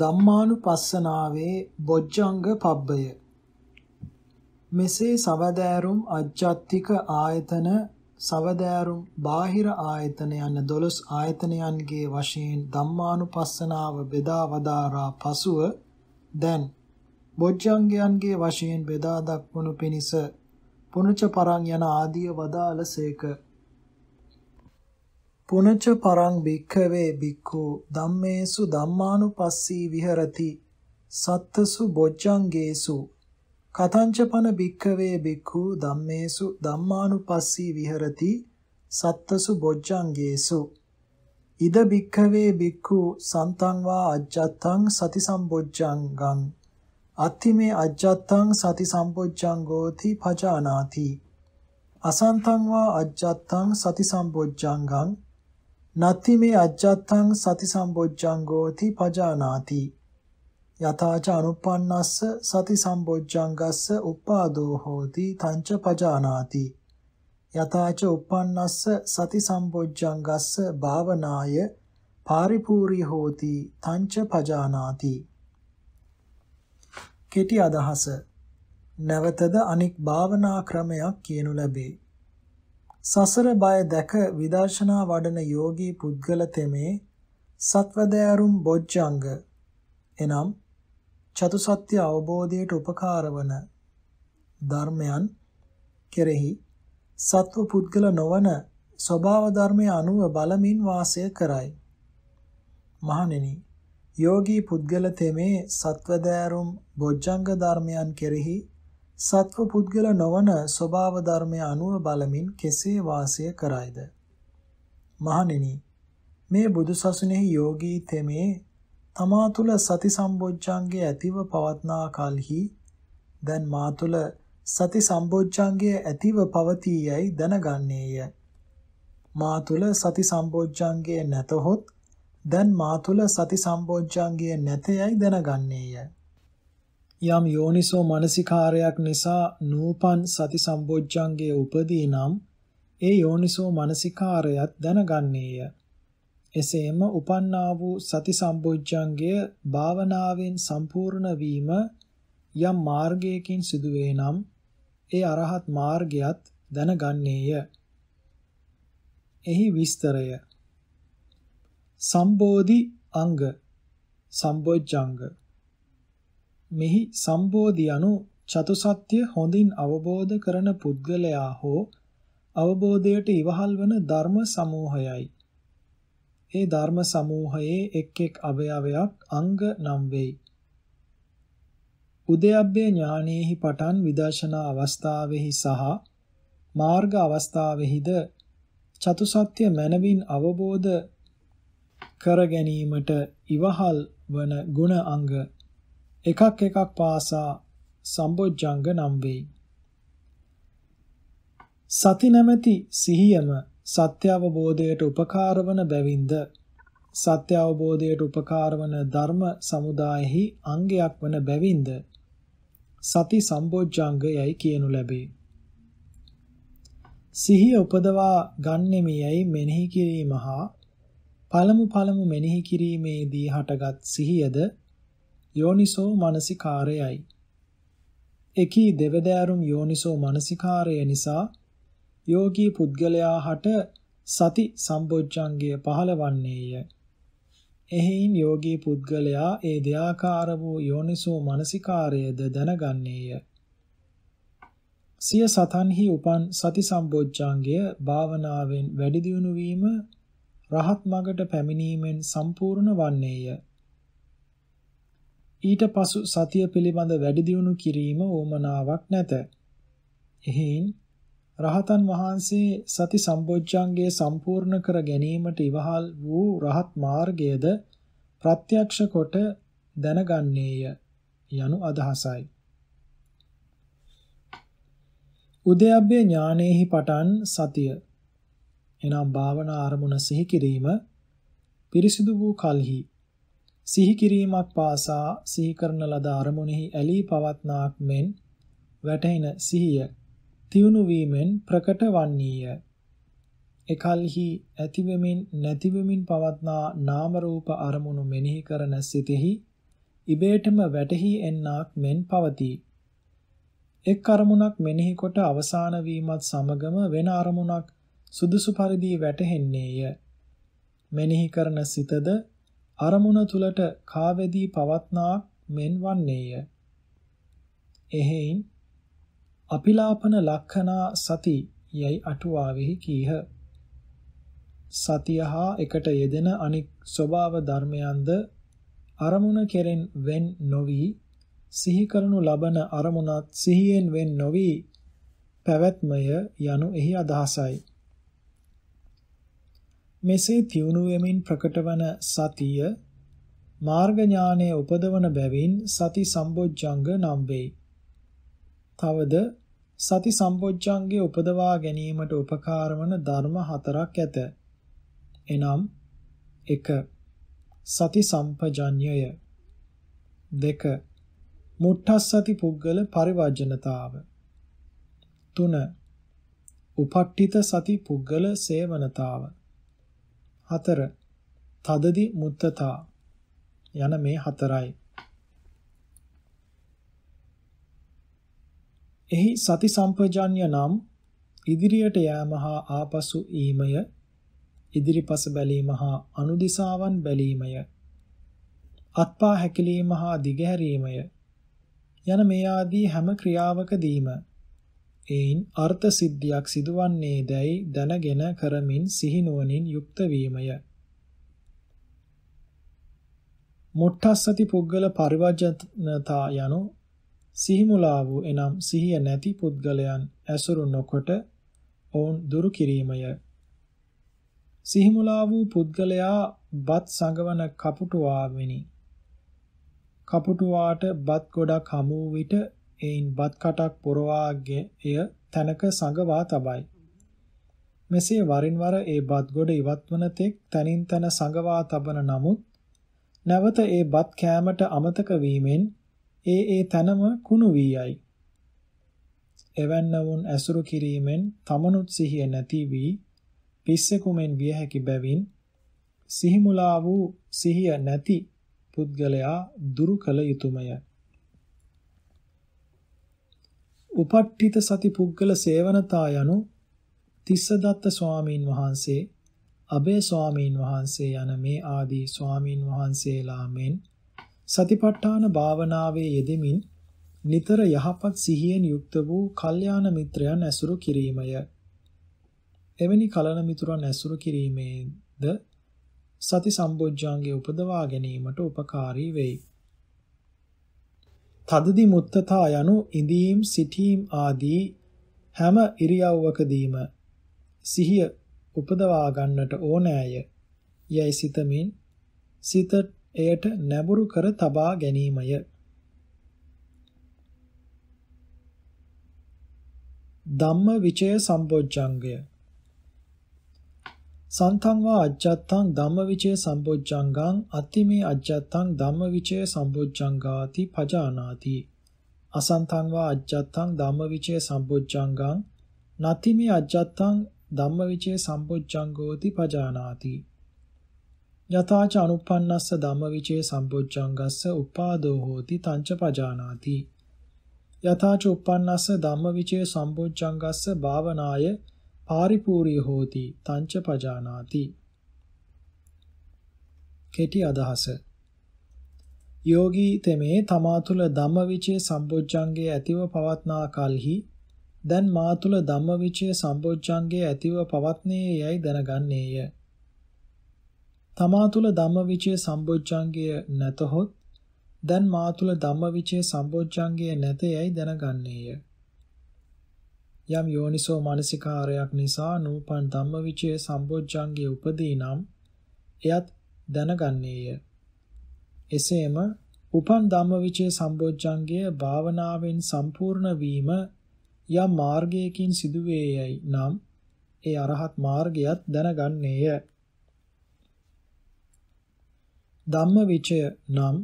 ධම්මානුපස්සනාවේ බොජ්ජංග පබ්බය මෙසේ සවදෑරුම් අජ්ජත්තික ආයතන සවදෑරුම් බාහිර ආයතන යන 12 ආයතනයන්ගේ වශයෙන් ධම්මානුපස්සනාව බෙදා වදාරා පසුව දැන් බොජ්ජංගයන්ගේ වශයෙන් බෙදා දක්වනු පිණිස පුණුච පරං යන ආදී වදාළසේක පුනච පරං භික්ඛවේ භික්ඛු ධම්මේසු ධම්මානුපස්සී විහෙරති සත්තසු බොජ්ජංගේසු කතංචපන භික්ඛවේ භික්ඛු ධම්මේසු ධම්මානුපස්සී විහෙරති සත්තසු බොජ්ජංගේසු ඉද භික්ඛවේ භික්ඛු සන්තං වා අජ්ජත්තං සති සම්බොජ්ජංගං අත්තිමේ අජ්ජත්තං සති සම්බොජ්ජංගෝති පජානාති අසන්තං වා අජ්ජත්තං සති සම්බොජ්ජංගං නත්ති මේ අජ්ජත්තං සති සම්බොජ්ජංගෝති පජානාති යථාච අනුප්පන්නස්ස සති සම්බොජ්ජංගස්ස උපාදෝ හෝති තංච පජානාති යථාච උප්පන්නස්ස සති සම්බොජ්ජංගස්ස භාවනාය පාරිපූර්ණී හෝති තංච පජානාති කෙටි අදහස නැවතද අනික් භාවනා ක්‍රමයක් කියනු ලැබේ සසර බය දැක විදර්ශනා වඩන යෝගී පුද්ගල තෙමේ සත්වදෑරුම් බොජ්ජංග එනම් චතුසත්‍ය අවබෝධයට උපකාර වන ධර්මයන් කෙරෙහි සත්ව පුද්ගල නොවන ස්වභාව ධර්මයේ අනුව බලමින් වාසය කරයි. මහණෙනි යෝගී පුද්ගල තෙමේ සත්වදෑරුම් බොජ්ජංග ධර්මයන් කෙරෙහි සත්ව පුද්ගල නොවන ස්වභාව ධර්මය අනුව බලමින් කෙසේ වාසය කරයිද? මහණෙනි මේ බුදුසසුනේහි යෝගී තෙමේ තමා තුල සති සම්බොජ්ජංගය ඇතිව පවත්නා කලෙහි දැන් මා තුල සති සම්බොජ්ජංගය ඇතිව පවතී යයි දැනගන්නේය. මා තුල සති සම්බොජ්ජංගය නැතහොත් දැන් මා තුල සති සම්බොජ්ජංගය නැතයයි දැනගන්නේය. යම් යෝනිසෝ මනසිකාරයක් නිසා නූපන් සති සම්බොජ්ජංගයේ උපදී නම් ඒ යෝනිසෝ මනසිකාරයත් දැනගන්නේය. එසේම උපන්නා වූ සති සම්බොජ්ජංගය භාවනාවෙන් සම්පූර්ණ වීම යම් මාර්ගයකින් සිදුවේ නම් ඒ අරහත් මාර්ගයත් දැනගන්නේය. එහි විස්තරය සම්බෝධි අංග සම්බොජ්ජංග මෙහි සම්බෝධි anu චතුසත්‍ය හොඳින් අවබෝධ කරන පුද්ගලයා හෝ අවබෝධයට ඉවහල් වන ධර්ම සමූහයයි. ඒ ධර්ම සමූහයේ එක් එක් අවයවයක් අංග නම් වෙයි. උදයබ්බේ ඥානෙහි පටන් විදර්ශනා අවස්ථාවෙහි සහ මාර්ග අවස්ථාවෙහිද චතුසත්‍ය මනවින් අවබෝධ කර ගැනීමට ඉවහල් වන ගුණ අංග එකක් එකක් පාසා සම්බොජ්ජංග නම් වෙයි. සති නැමැති සිහියම සත්‍ය අවබෝධයට උපකාර වන බැවින්ද සත්‍ය අවබෝධයට උපකාර වන ධර්ම සමුදායෙහි අංගයක් වන බැවින්ද සති සම්බොජ්ජංගයයි කියනු ලැබේ. සිහිය උපදවා ගන්නෙමි යයි මෙනෙහි කිරීම හා පළමු පළමු මෙනෙහි කිරීමේදී හටගත් සිහියද යෝනිසෝ මානසිකාරයයි. එකී දෙවදෑරුම් යෝනිසෝ මානසිකාරය නිසා යෝගී පුද්ගලයා හට සති සම්බොජ්ජංගය පහළවන්නේය. එහෙයින් යෝගී පුද්ගලයා ඒ දෙයාකාර වූ යෝනිසෝ මානසිකාරයද දැනගන්නේය. සිය සතන්හි උපන් සති සම්බොජ්ජංගය භාවනාවෙන් වැඩි දියුණු වීම රහත් මගට පැමිණීමෙන් සම්පූර්ණ වන්නේය. ඊට පසු සතිය පිළිබඳ වැඩිදියුණු කිරීම ඕමනාවක් නැත. එහෙයින් රහතන් වහන්සේ සති සම්බොජ්ජංගය සම්පූර්ණ කර ගැනීමට ඉවහල් වූ රහත් මාර්ගයද ප්‍රත්‍යක්ෂ කොට දැනගන්නේය යනු අදහසයි. උදයබ්බේ ඥානෙහි පටන් සතිය එනම් භාවනා අරමුණ සිහි කිරීම පිරිසිදු වූ කල්හි සිහි කිරීමක් පාසා සිහි කරන ලද අරමුණෙහි ඇලී පවත්නාක් මෙන් වැටෙන සිහිය තියුණු වීමෙන් ප්‍රකට වන්නේය. එකල්හි ඇතිවෙමින් නැතිවෙමින් පවත්නා නාම රූප අරමුණු මෙනෙහි කරන සිතෙහි ඉබේටම වැටහි එන්නක් මෙන් පවතී. එක් අරමුණක් මෙනෙහි කොට අවසාන වීමත් සමගම වෙන අරමුණක් සුදුසු පරිදි වැටහෙන්නේය. මෙනෙහි කරන සිතද අරමුණ තුලට කාවැදී පවත්නා මෙන් වන්නේය. එහෙයින් අපිලාපන ලක්ෂණා සති යයි අටුවාවෙහි කීහ. සතිය හා එකට යෙදෙන අනික් ස්වභාව ධර්මයන්ද අරමුණ කෙරෙන් වෙන් නොවි සිහි කරනු ලබන අරමුණත් සිහියෙන් වෙන් නොවි පැවැත්මය යනු එහි අදහසයි. මෙසේ තියුණු වෙමින් ප්‍රකටවන සතිය මාර්ග ඥානයේ උපදවන බැවින් සති සම්බොජ්ජංග නම් වේ. තවද සති සම්බොජ්ජංගේ උපදවා ගැනීමට උපකාර වන ධර්ම හතරක් ඇත. එනම් 1. සති සම්පජඤ්ඤය 2. මුට්ටස්සති පුද්ගල පරිවර්ජනතාව 3. උපට්ඨිත සති පුද්ගල සේවනතාව 4. 4. තදදි මුත්තතා යන මේ හතරයි. එහි සති සම්පජාඤ්‍ය නම් ඉදිරියට යෑම හා ආපසු ඊමය ඉදිරිපස බැලීම හා අනුදිසාවන් බැලීමය අත්පා හැකිලීම හා දිගහැරීමය යන මේ ආදී හැම ක්‍රියාවකදීම එයින් අර්ථ සිද්ධියක් සිදුවන්නේ දැයි දැනගෙන කරමින් සිහිනුවණින් යුක්ත වීමය. මුට්ටස්සති පුද්ගල පරිවර්ජනතා යනු සිහිමුලා වූ එනම් සිහිය නැති පුද්ගලයන් ඇසුරු නොකොට ඔවුන් දුරු කිරීමය. සිහිමුලා වූ පුද්ගලයා බත් සඟවන කපුටුවාවෙනි. කපුටුවාට බත් ගොඩක් හමු විට එයින් බත් කටක් පොරවාගේ එය තැනක සඟවා තබයි. මෙසේ වරින් වර ඒ බත් ගොඩ ඉවත් වන තෙක් තනින් තන සඟවා තබන නමුත් නැවත ඒ බත් කෑමට අමතක වීමෙන් ඒ ඒ තනම කුණු වී යයි. එවන්නවුන් ඇසුරු කිරීමෙන් තමනුත් සිහිය නැති වී පිස්සෙකු මෙන් විය හැකි බැවින් සිහිමුලා වූ සිහිය නැති පුද්ගලයා දුරු කළ යුතුයමය. උපට්ඨිත සති පුද්ගල සේවනතා යනු තිස්සදත්ත ස්වාමීන් වහන්සේ අබේ ස්වාමීන් වහන්සේ යන මේ ආදී ස්වාමීන් වහන්සේලා මෙන් සතිපට්ඨාන භාවනාවේ යෙදෙමින් නිතර යහපත් සිහියෙන් යුක්ත වූ කල්යාණ මිත්‍රයන් ඇසුරු කිරීමය. එවැනි කලන මිතුරන් ඇසුරු කිරීමේද සති සම්බොජ්ජාංගය උපදවා ගැනීමට උපකාරී වෙයි. තදදි මුත්තතා යනු ඉඳීම් සිටීම් ආදී හැම ඉරියව්වකදීම සිහිය උපදවා ගන්නට ඕනෑය යයි සිතමින් සිත එයට නැඹුරු කර තබා ගැනීමය ධම්ම විචය සම්බොජ්ජංගය සන්තං වා අජ්ජත්තං ධම්මවිචේ සම්බොජ්ජංගං අත්තිමේ අජ්ජත්තං ධම්මවිචේ සම්බොජ්ජංගාති පජානාති අසන්තං වා අජ්ජත්තං ධම්මවිචේ සම්බොජ්ජංගං නත්තිමේ අජ්ජත්තං ධම්මවිචේ සම්බොජ්ජංගෝති පජානාති යතාච අනුප්පන්නස්ස ධම්මවිචේ සම්බොජ්ජංගස්ස උපාදෝ හෝති තංච පජානාති යතාච උප්පන්නස්ස ධම්මවිචේ සම්බොජ්ජංගස්ස භාවනායේ පාරිපූර්ය හෝති තංච පජානාති කෙටි අදහස යෝගී තෙමේ තමා තුල ධම්මවිචේ සම්බොජ්ජංගේ ඇතිව පවත්නා කලෙහි දැන් මා තුල ධම්මවිචේ සම්බොජ්ජංගේ ඇතිව පවත්නේ යයි දැනගන්නේය. තමා තුල ධම්මවිචේ සම්බොජ්ජංගය නැතහොත් දැන් මා තුල ධම්මවිචේ සම්බොජ්ජංගය නැත යයි දැනගන්නේය. යම් යෝනිසෝ මානසිකාරයක් නිසා නූපන් ධම්මවිචේ සම්බොජ්ජංගයේ උපදී නම් එයත් දැනගන්නේය. එසේම උපන් ධම්මවිචේ සම්බොජ්ජංගය භාවනාවෙන් සම්පූර්ණ වීම යම් මාර්ගයකින් සිදුවේයයි නම් ඒ අරහත් මාර්ගයත් දැනගන්නේය. ධම්මවිචය නම්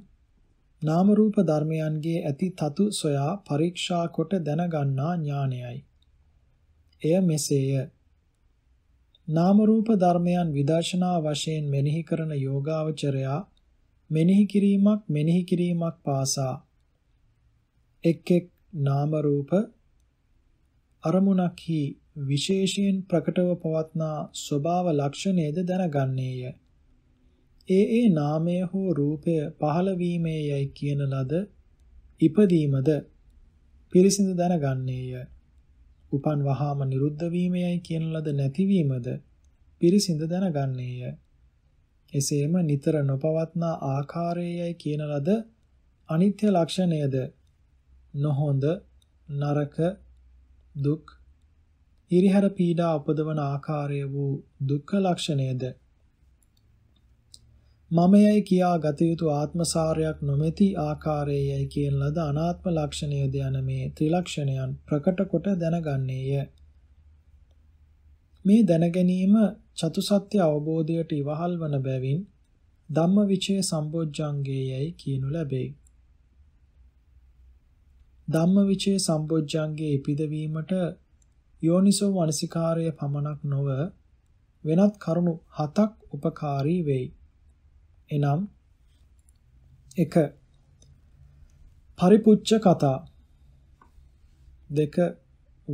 නාම රූප ධර්මයන්ගේ ඇති තතු සොයා පරීක්ෂා කොට දැනගන්නා ඥානයයි. එය මෙසේය. නාම රූප ධර්මයන් විදර්ශනා වශයෙන් මෙනෙහි කරන යෝගාවචරයා මෙනෙහි කිරීමක් මෙනෙහි කිරීමක් පාසා එක් එක් නාම රූප අරමුණක්හි විශේෂයෙන් ප්‍රකටව පවත්නා ස්වභාව ලක්ෂණයද දැනගන්නේය. ඒ ඒ නාමය හෝ රූපය පහළ වීමේ යයි කියන ලද ඉපදීමද පිරිසිඳ දැනගන්නේය. උපන් වහාම නිරුද්ධ වීමයයි කියන ලද නැතිවීමද පිරිසිඳ දැනගන්නේය. එසේම නිතර නොපවත්නා ආකාරයයි කියන ලද අනිත්‍ය ලක්ෂණයද නොහොඳ නරක දුක් ඉරිහර පීඩා උපදවන ආකාරය වූ දුක්ඛ ලක්ෂණයද මමයයි කියා ගත යුතු ආත්මසාරයක් නොමැති ආකාරයේයි කියන ලද අනාත්ම ලක්ෂණයද යන මේ ත්‍රිලක්ෂණයන් ප්‍රකට කොට දැනගන්නේය. මේ දැනගැනීම චතුසත්‍ය අවබෝධයට ඉවහල් වන බැවින් ධම්මවිචේ සම්බොජ්ජංගේයයි කියනු ලැබේ. ධම්මවිචේ සම්බොජ්ජංගේ ඉපිදවීමට යෝනිසෝ වනසිකාරය පමණක් නොව වෙනත් කරුණු හතක් උපකාරී වෙයි. එනම් 1 පරිපුච්ඡ කතා 2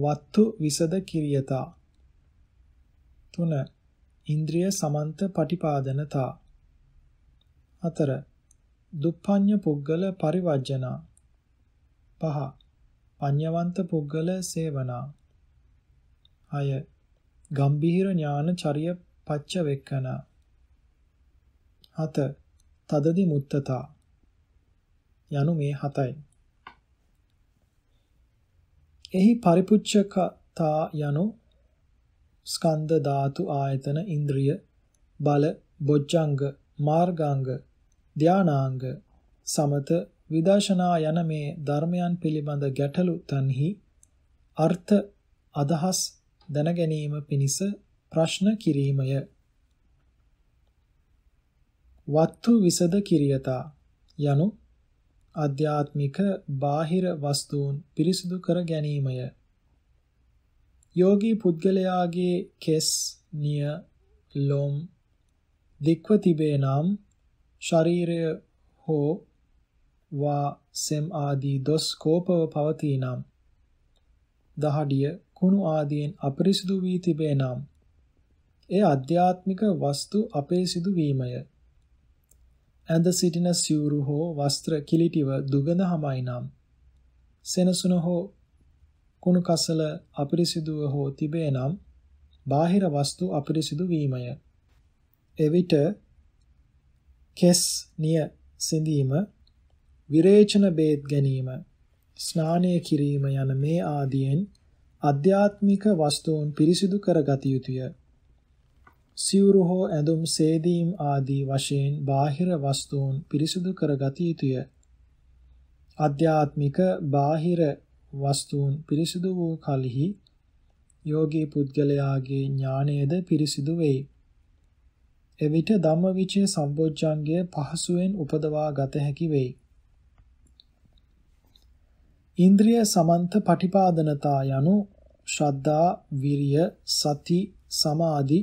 වත්තු විසද කිරියතා 3 ඉන්ද්‍රිය සමන්ත පටිපාදනතා 4 දුප්පඤ්ඤ පුද්ගල පරිවර්ජනා 5 පඤ්ඤවන්ත පුද්ගල සේවනා 6 ගම්බීර ඥාන චර්ය පච්ච වෙක්කනා 7 තදදි මුත්තතා යනු මේ 7යි එහි පරිපුච්ඡකතා යනු ස්කන්ධ ධාතු ආයතන ඉන්ද්‍රිය බල බොජ්ජංග මාර්ගාංග ධානාංග සමත විදර්ශනා යන මේ ධර්මයන් පිළිබඳ ගැටලු තන්හි අර්ථ අදහස් දැන ගැනීම පිණිස ප්‍රශ්න කිරීමය වත්තු විසද කිරියතා යනු අධ්‍යාත්මික බාහිර වස්තුන් පිරිසිදු කර ගැනීමය. යෝගී පුද්ගලයාගේ කෙස්, නිය, ලොම් දික්ව තිබේ නම් ශරීරය හෝ වා සෙම් ආදී දොස් කෝපව පවතී නම් දහඩිය කුණු ආදීන් අපිරිසිදු වී තිබේ නම් ඒ අධ්‍යාත්මික වස්තු අපේ සිදු වීමය. ඇඳ සිටින සිවුරු හෝ වස්ත්‍ර කිලිටිව දුගඳ හමයි නම් සෙනසුන හෝ කුණු කසල අපිරිසිදුව හෝ තිබේ නම් බාහිර වස්තු අපිරිසිදු වීමය එවිට කෙස් නිය සිඳීම විරේචන බේත් ගැනීම ස්නානය කිරීම යන මේ ආදීන් අධ්‍යාත්මික වස්තුන් පිරිසිදු කර ගත යුතුය සිවුරු හෝ ඇඳුම් සේදීම් ආදී වශයෙන් බාහිර වස්තුන් පිරිසිදු කරගතිය යුතුය. අධ්‍යාත්මික බාහිර වස්තුන් පිරිසිදු වූ කලෙහි යෝගී පුද්ගලයාගේ ඥානයද පිරිසිදු වෙයි. එවිට ධම්මවිචේ සම්බොජ්ජංගය පහසුවෙන් උපදවා ගත හැකි වෙයි. ඉන්ද්‍රිය සමන්ත පටිපාදනතා යනු ශ්‍රද්ධා, විරිය, සති, සමාධි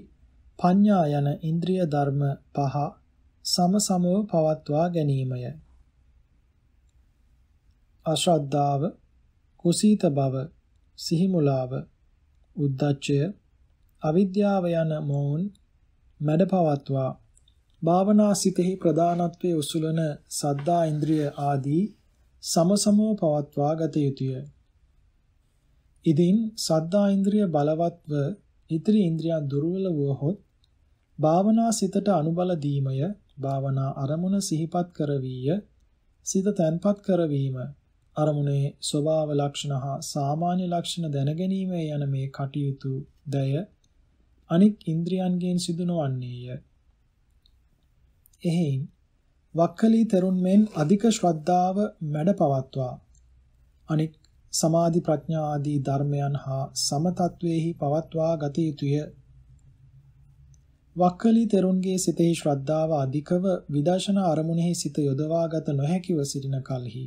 පඤ්ඤා යන ඉන්ද්‍රිය ධර්ම පහ සමසමව පවත්වා ගැනීමය. අශ්‍රද්ධාව, කුසීත බව, සිහිමුලාව, උද්දච්චය, අවිද්‍යාව යන මෝන් මැඩ පවත්වා භාවනා සිතෙහි ප්‍රධානත්වයේ උසුලන සද්දා ඉන්ද්‍රිය ආදී සමසමව පවත්වා ගත යුතුය. ඉදින් සද්දා ඉන්ද්‍රිය බලවත්ව ඉතිරි ඉන්ද්‍රියන් දුර්වල වුවහොත් භාවනා සිතට අනුබල දීමය භාවනා අරමුණ සිහිපත් කරවීය සිත තැන්පත් කරවීම අරමුණේ ස්වභාව ලක්ෂණ හා සාමාන්‍ය ලක්ෂණ දැනගැනීම යන මේ කටයුතු දය අනික් ඉන්ද්‍රියන්ගෙන් සිදු නොවන්නේය එහෙන් වක්කලී තරුන් මෙන් අධික ශ්‍රද්ධාව මැඩ පවත්වා අනික් සමාධි ප්‍රඥා ආදී ධර්මයන් හා සමතත්වෙහි පවත්වා ගත යුතුය වක්කලි තෙරුන්ගේ සිතෙහි ශ්‍රද්ධාව අධිකව විදර්ශනා අරමුණෙහි සිත යොදවාගත නොහැකිව සිටින කලෙහි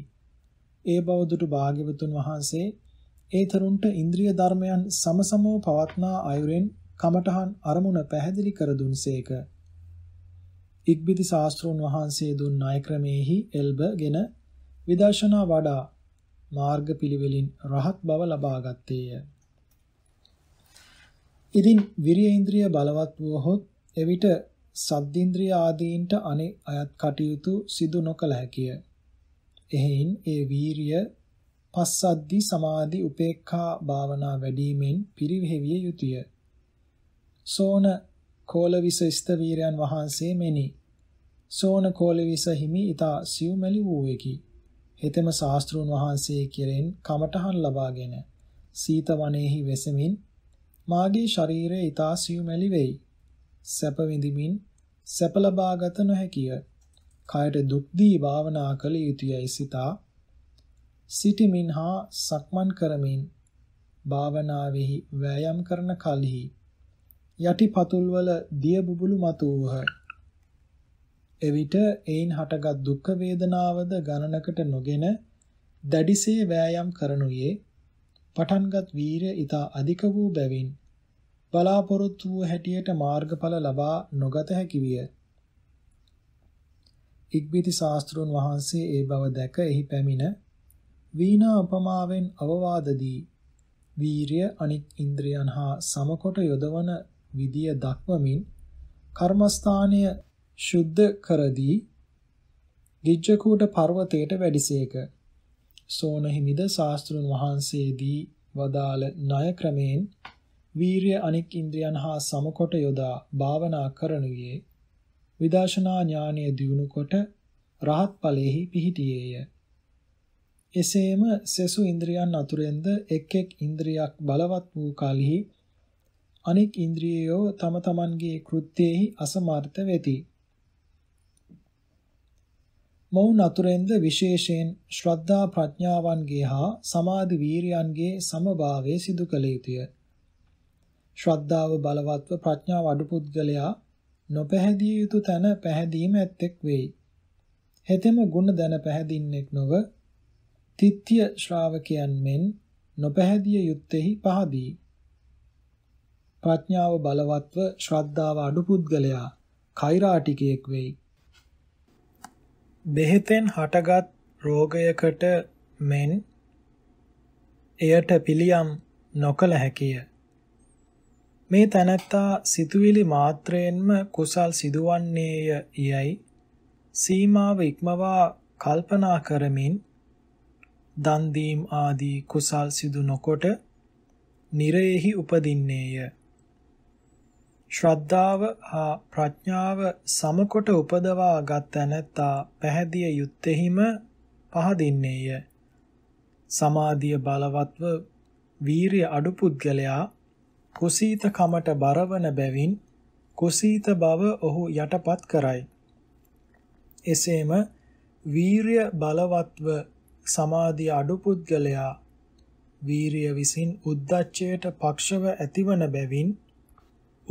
ඒ බවදුටු භාග්‍යවතුන් වහන්සේ ඒ තරුන්ට ඉන්ද්‍රිය ධර්මයන් සමසමව පවත්නා අයුරෙන් කමඨහන් අරමුණ පැහැදිලි කර දුන්සේක. ඉක්බිති ශාස්ත්‍රෝන් වහන්සේ දුන් ණය ක්‍රමෙහි එල්බගෙන විදර්ශනා වඩා මාර්ග පිළිවෙලින් රහත් බව ලබාගත්තේය. ඉදින් විරිය ඉන්ද්‍රිය බලවත් වූහොත් එවිට සද්දේන්ද්‍රිය ආදීන්ට අනේ අයත් කටයුතු සිදු නොකළ හැකිය. එහෙයින් ඒ වීරිය පස්සද්දි සමාධි උපේක්ඛා භාවනා වැඩිමෙන් පිරිවෙවිය යුතුය. සෝන කෝලවිස ස්තවීරයන් වහන්සේ මෙනි. සෝන කෝලවිස හිමි ඊතා සිව්මැලි වූවෙකි. හෙතෙම ශාස්ත්‍රූන් වහන්සේ කෙරෙන් කමඨහන් ලබාගෙන සීත වනයේහි වෙසමින් මාගේ ශරීරය ඊතා සිව්මැලි වෙයි. සැප විඳිමින් සැප ලබාගත නොහැකිය. කයට දුක් දී භාවනා කළ යුතුයයි සිතා සිටිමින් හා සක්මන් කරමින් භාවනාවෙහි වෑයම් කරන කලෙහි යටිපතුල්වල දිය බුබුලු මතුවහ. එවිට එයින් හටගත් දුක් වේදනාවද ගණනකට නොගෙන දැඩිසේ වෑයම් කරනුයේ පටන්ගත් වීරය ඊට අධික වූ බැවින් බලාපොරොත්තු වූ හැටියට මාර්ගඵල ලබා නොගත හැකි විය. ඉක්බිති ශාස්ත්‍රුන් වහන්සේ ඒ බව දැක එහි පැමිණ වීණා උපමාවෙන් අවවාද දී වීරිය අනික් ඉන්ද්‍රියන් හා සමකොට යොදවන විදිය දක්වමින් කර්මස්ථානය ශුද්ධ කරදී ගිජ්ජකූට පර්වතයට වැඩිසේක සෝන හිමිද ශාස්ත්‍රුන් වහන්සේදී වදාළ ණය ක්‍රමෙන් වීරිය අනික් ඉන්ද්‍රියන් හා සමකොට යොදා භාවනා කරනුයේ විදර්ශනා ඥානය දියුණු කොට රහත් ඵලෙහි පිහිටියේය. එසේම සෙසු ඉන්ද්‍රියන් අතුරෙන්ද එක් එක් ඉන්ද්‍රියක් බලවත් වූ කලෙහි අනික් ඉන්ද්‍රියෝ තම තමන්ගේ කෘත්‍යෙහි අසමර්ථ වෙති. මොවුන් අතුරෙන්ද විශේෂයෙන් ශ්‍රද්ධා ප්‍රඥාවන්ගේ හා සමාධි වීරියන්ගේ සමභාවය සිදු කළ යුතුය. ශ්‍රද්ධාව බලවත්ව ප්‍රඥාව අඩු පුද්ගලයා නොපැහැදිය යුතු තැන පැහැදීම ඇත්තෙක් වෙයි. හෙතෙම ගුණ දැන පැහැදින්නෙක් නොව තිත්‍ය ශ්‍රාවකයන් මෙන් නොපැහැදිය යුත්තේහි පහදී. ප්‍රඥාව බලවත්ව ශ්‍රද්ධාව අඩු පුද්ගලයා කෛරාටිකයෙක් වෙයි. බෙහෙතෙන් හටගත් රෝගයකට මෙන් එයට පිළියම් නොකළ හැකිය. මේ තැනැත්තා සිතුවිලි මාත්‍රයෙන්ම කුසල් සිදුවන්නේය යයි සීමාව ඉක්මවා කල්පනා කරමින් දන් දීම් ආදී කුසල් සිදු නොකොට නිරයෙහි උපදින්නේය. ශ්‍රද්ධාව හා ප්‍රඥාව සමකොට උපදවා ගත් තැනැත්තා පැහැදිය යුත්තේහිම පහදින්නේය. සමාධිය බලවත්ව වීරිය අඩු පුද්ගලයා කුසීත කමට බරවන බැවින් කුසීත බව ඔහු යටපත් කරයි. එසේම වීරිය බලවත්ව සමාධිය අඩු පුද්ගලයා වීරිය විසින් උද්දච්චයට පක්ෂව ඇතිවන බැවින්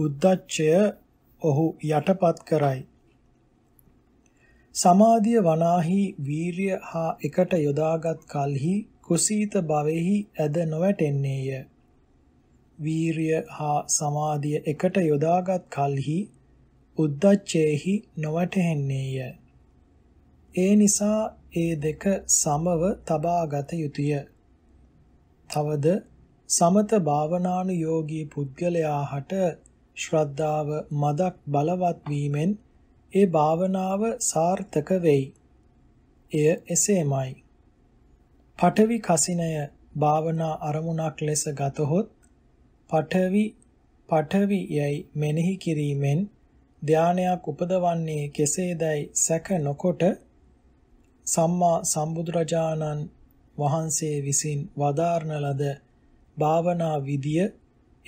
උද්දච්චය ඔහු යටපත් කරයි. සමාධිය වනාහි වීරිය හා එකට යොදාගත් කල්හි කුසීත භවෙහි ඇද නොවැටෙන්නේය. වීරිය හා සමාධිය එකට යොදාගත් කල්හි උද්දච්චේහි නොවටෙන්නේය. ඒ නිසා ඒ දෙක සමව තබාගත යුතුය. තවද සමත භාවනානුයෝගී පුද්ගලයා හට ශ්‍රද්ධාව මදක් බලවත් වීමෙන් ඒ භාවනාව සාර්ථක වෙයි. එය එසේමයි. පඨවි කසිනය භාවනා අරමුණක් ලෙස ගතහොත් පඨවි පඨවි යයි මෙනෙහි කිරීමෙන් ධානයක් උපදවන්නේ කෙසේදයි සැක නොකොට සම්මා සම්බුදුරජාණන් වහන්සේ විසින් වදාරන ලද භාවනා විදිය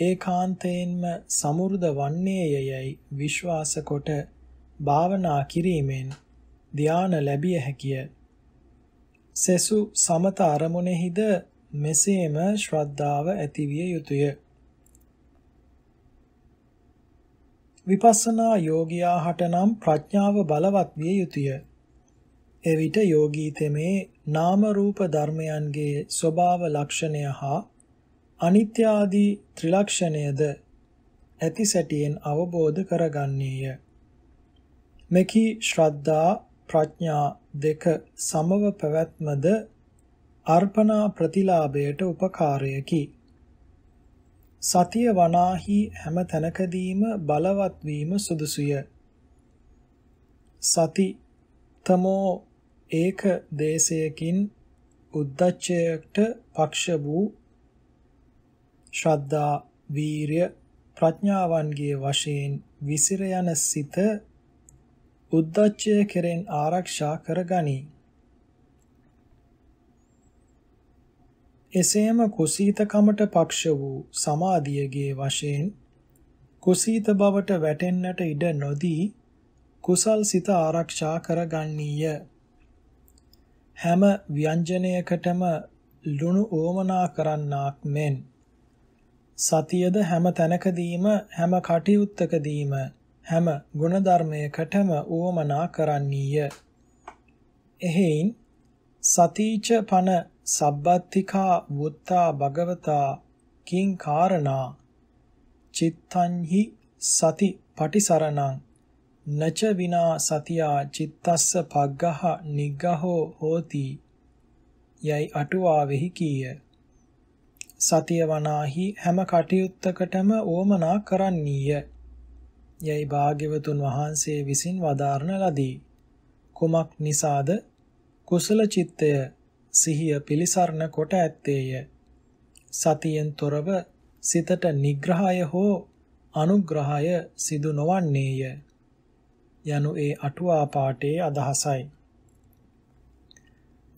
ඒකාන්තයෙන්ම සමුර්ධ වන්නේය යයි විශ්වාස කොට භාවනා කිරීමෙන් ධාන ලැබිය හැකිය. සෙසු සමත අරමුණෙහිද මෙසේම ශ්‍රද්ධාව ඇතිවිය යුතුය. විපස්සනා යෝගියා හටනම් ප්‍රඥාව බලවත් විය යුතුය. එවිට යෝගී තෙමේ නාම රූප ධර්මයන්ගේ ස්වභාව ලක්ෂණය හා අනිත්‍ය ආදී ත්‍රිලක්ෂණයද ඇතිසැටියෙන් අවබෝධ කරගන්නේය. මෙකි ශ්‍රද්ධා ප්‍රඥා දෙක සමව පැවැත්මද අර්පණා ප්‍රතිලාභයට උපකාරයකි. සතිය වනාහි හැම තැනකදීම බලවත් වීම සුදුසුය. සති තමෝ ඒක දේශයකින් උද්දච්චයට පක්ෂ වූ ශ්‍රද්ධා වීරය ප්‍රඥාවන්ගේ වශයෙන් විසිර යන සිත උද්දච්චය කෙරෙන් ආරක්ෂා කරගනී. එසේම කුසීතකමට පක්ෂ වූ සමාධියගේ වශයෙන් කුසීත බවට වැටෙන්නට ඉඩ නොදී කුසල් සිත ආරක්ෂා කරගන්නීය. හැම ව්‍යංජනයකටම ලුණු ඕමනා කරන්නාක් මෙන් සතියද හැම තැනකදීම හැම කටයුත්තකදීම හැම ගුණධර්මයකටම ඕමනා කරන්නීය. එහෙයින් සතිච පන සබ්බත්තිකා වුත්තා භගවතා කිං කාරණා චිත්තංහි සති පටිසරණං නච විනා සතියා චිත්තස්ස පග්ගහ නිග්ගහෝ හෝති යයි අටුවාවෙහි කීය සතිය වනාහි හැම කටයුත්තකටම ඕමනා කරන්නීය යයි භාග්‍යවතුන් වහන්සේ විසින් වදාරන ලදී කුමක් නිසාද කුසල චිත්තය සිහිය පිලිසරණ කොට ඇත්තේය. සතියෙන් තොරව සිතට නිග්‍රහය හෝ අනුග්‍රහය සිදු නොවන්නේය යනු ඒ අටුවා පාඨයේ අදහසයි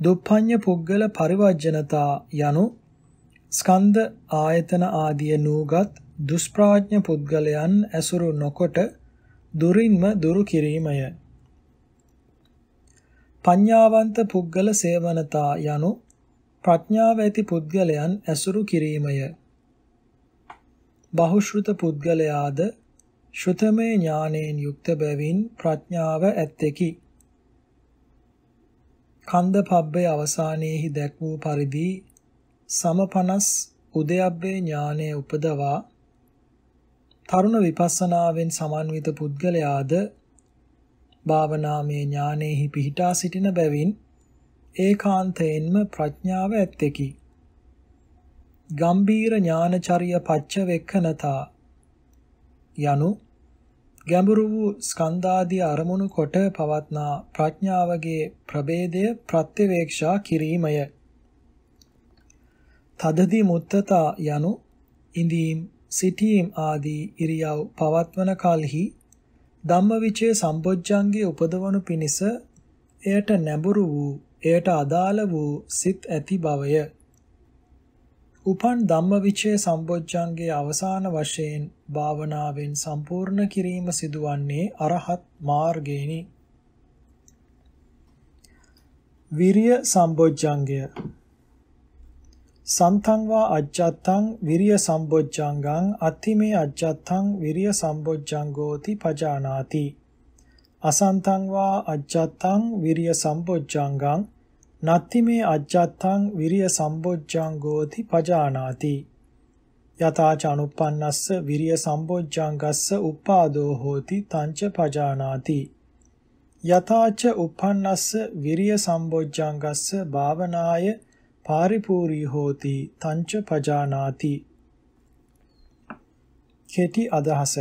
දුප්පඤ්ඤ පුද්ගල පරිවර්ජනතා යනු ස්කන්ධ ආයතන ආදී නූගත් දුෂ්ප්‍රාඥ පුද්ගලයන් ඇසුරු නොකොට දුරින්ම දුරු කිරීමය පඤ්ඤාවන්ත පුද්ගල සේවනතා යනු ප්‍රඥාව ඇති පුද්ගලයන් ඇසුරු කිරීමය. බහුශෘත පුද්ගලයාද ශෘතමය ඥානයෙන් යුක්ත බැවින් ප්‍රඥාව ඇත්තෙකි. කන්ද පබ්බේ අවසානයේහි දැක් වූ පරිදි සමපනස් උදයබ්බේ ඥානය උපදවා තරුණ විපස්සනාවෙන් සමන්විත පුද්ගලයාද භාවනාමය ඥානෙහි පිහිටා සිටින බැවින් ඒකාන්තයෙන්ම ප්‍රඥාව ඇත්තෙකි. ගම්බීර ඥානචර්ය පච්ච වෙක්කනතා යනු ගැඹුරු වූ ස්කන්ධාදී අරමුණු කොට පවත්නා ප්‍රඥාවගේ ප්‍රභේදය ප්‍රත්‍යවේක්ෂා කිරීමය. තදදී මුත්තතා යනු ඉඳීම් සිටීම් ආදී ඉරියව් පවත්වන කලෙහි ධම්මවිචේ සම්බොජ්ජංගේ උපදවනු පිණිස එයට නැඹුරු වූ එයට අදාළ වූ සිත් ඇති බවය. උපන් ධම්මවිචේ සම්බොජ්ජංගේ අවසාන වශයෙන් භාවනාවෙන් සම්පූර්ණ කිරීම සිදුවන්නේ අරහත් මාර්ගයෙනි. විරිය සම්බොජ්ජංගය සන්තං වා අජ්ජත්තං විරිය සම්බොජ්ජංගං අත්තිමේ අජ්ජත්තං විරිය සම්බොජ්ජංගෝති පජානාති අසන්තං වා අජ්ජත්තං විරිය සම්බොජ්ජංගං නත්තිමේ අජ්ජත්තං විරිය සම්බොජ්ජංගෝති පජානාති යතාච අනුප්පන්නස්ස විරිය සම්බොජ්ජංගස්ස උපාදෝ හෝති තංච පජානාති යතාච උප්පන්නස්ස විරිය සම්බොජ්ජංගස්ස භාවනාය පාරිපූරී හෝති තංච පජානාති කෙටි අදහස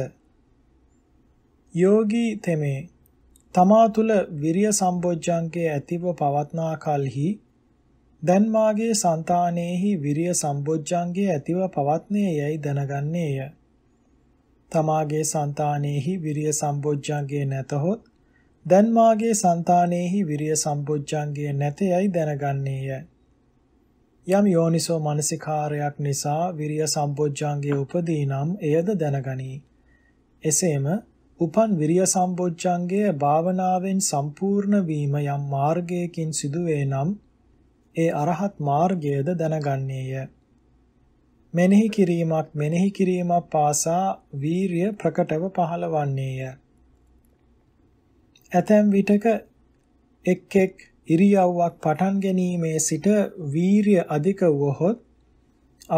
යෝගී තෙමේ තමා තුල විරිය සම්බොජ්ජංකේ ඇතිව පවත්නා කලෙහි දැන් මාගේ సంతානෙහි විරිය සම්බොජ්ජංගේ ඇතිව පවත්නේ යයි දැනගන්නේය තමාගේ సంతානෙහි විරිය සම්බොජ්ජංගේ නැතහොත් දැන් මාගේ సంతානෙහි විරිය සම්බොජ්ජංගේ නැතයයි දැනගන්නේය යම් යෝනිසෝ මනසිකාරයක් නිසා විරිය සම්පෝඥාංගය උපදී නම් එයද දැනගනී. එසේම උපන් විරිය සම්පෝඥාංගය භාවනාවෙන් සම්පූර්ණ වීම යම් මාර්ගයකින් සිදුවේ නම් ඒ අරහත් මාර්ගයද දැනගන්නේය. මෙනෙහි කිරීමක් මෙනෙහි කිරීමක් පාසා වීරිය ප්‍රකටව පහළවන්නේය. ඇතැම් විටක එක් එක් ඉරියව්වක් පටන් ගැනීමේ සිට වීරිය අධික වුවහොත්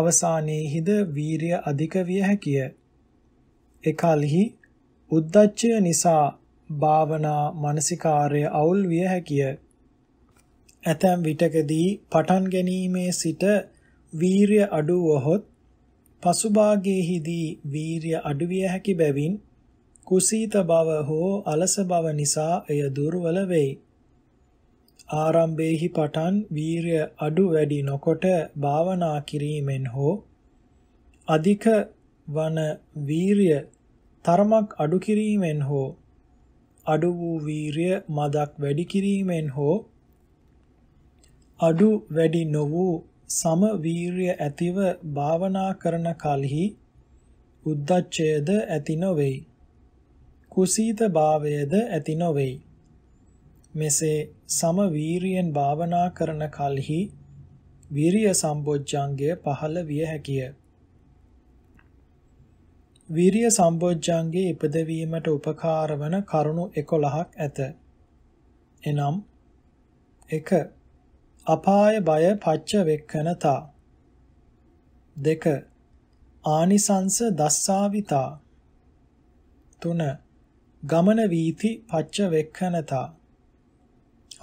අවසානයේහිද වීරිය අධික විය හැකිය. එකල්හි උද්දච්චය නිසා භාවනා මානසිකාර්ය අවුල් විය හැකිය. ඇතැම් විටකදී පටන් ගැනීමේ සිට වීරිය අඩු වහොත් පසුභාගයේහිදී වීරිය අඩු විය හැකි බැවින් කුසීත බව හෝ අලස බව නිසා එය දුර්වල වෙයි. ආරම්භයේහි පටන් වීරය අඩු වැඩි නොකොට භාවනා කිරීමෙන් හෝ අධික වන වීරය තරමක් අඩු කිරීමෙන් හෝ අඩු වූ වීරය මදක් වැඩි කිරීමෙන් හෝ අඩු වැඩි නො වූ සම වීරය ඇතිව භාවනා කරන කලෙහි උද්දච්චයද ඇති නොවේයි කුසීත භාවයද ඇති නොවේයි මෙසේ සම වීරියෙන් භාවනා කරන කලෙහි වීරිය සම්බොජ්ජංගය පහළ විය හැකිය. වීරිය සම්බොජ්ජංගේ ඉපදවීමට උපකාර වන කරුණු 11ක් ඇත. එනම් 1. අපාය බය පච්ච වෙක්කනතා 2. ආනිසංස දස්සාවිතා 3. ගමන වීති පච්ච වෙක්කනතා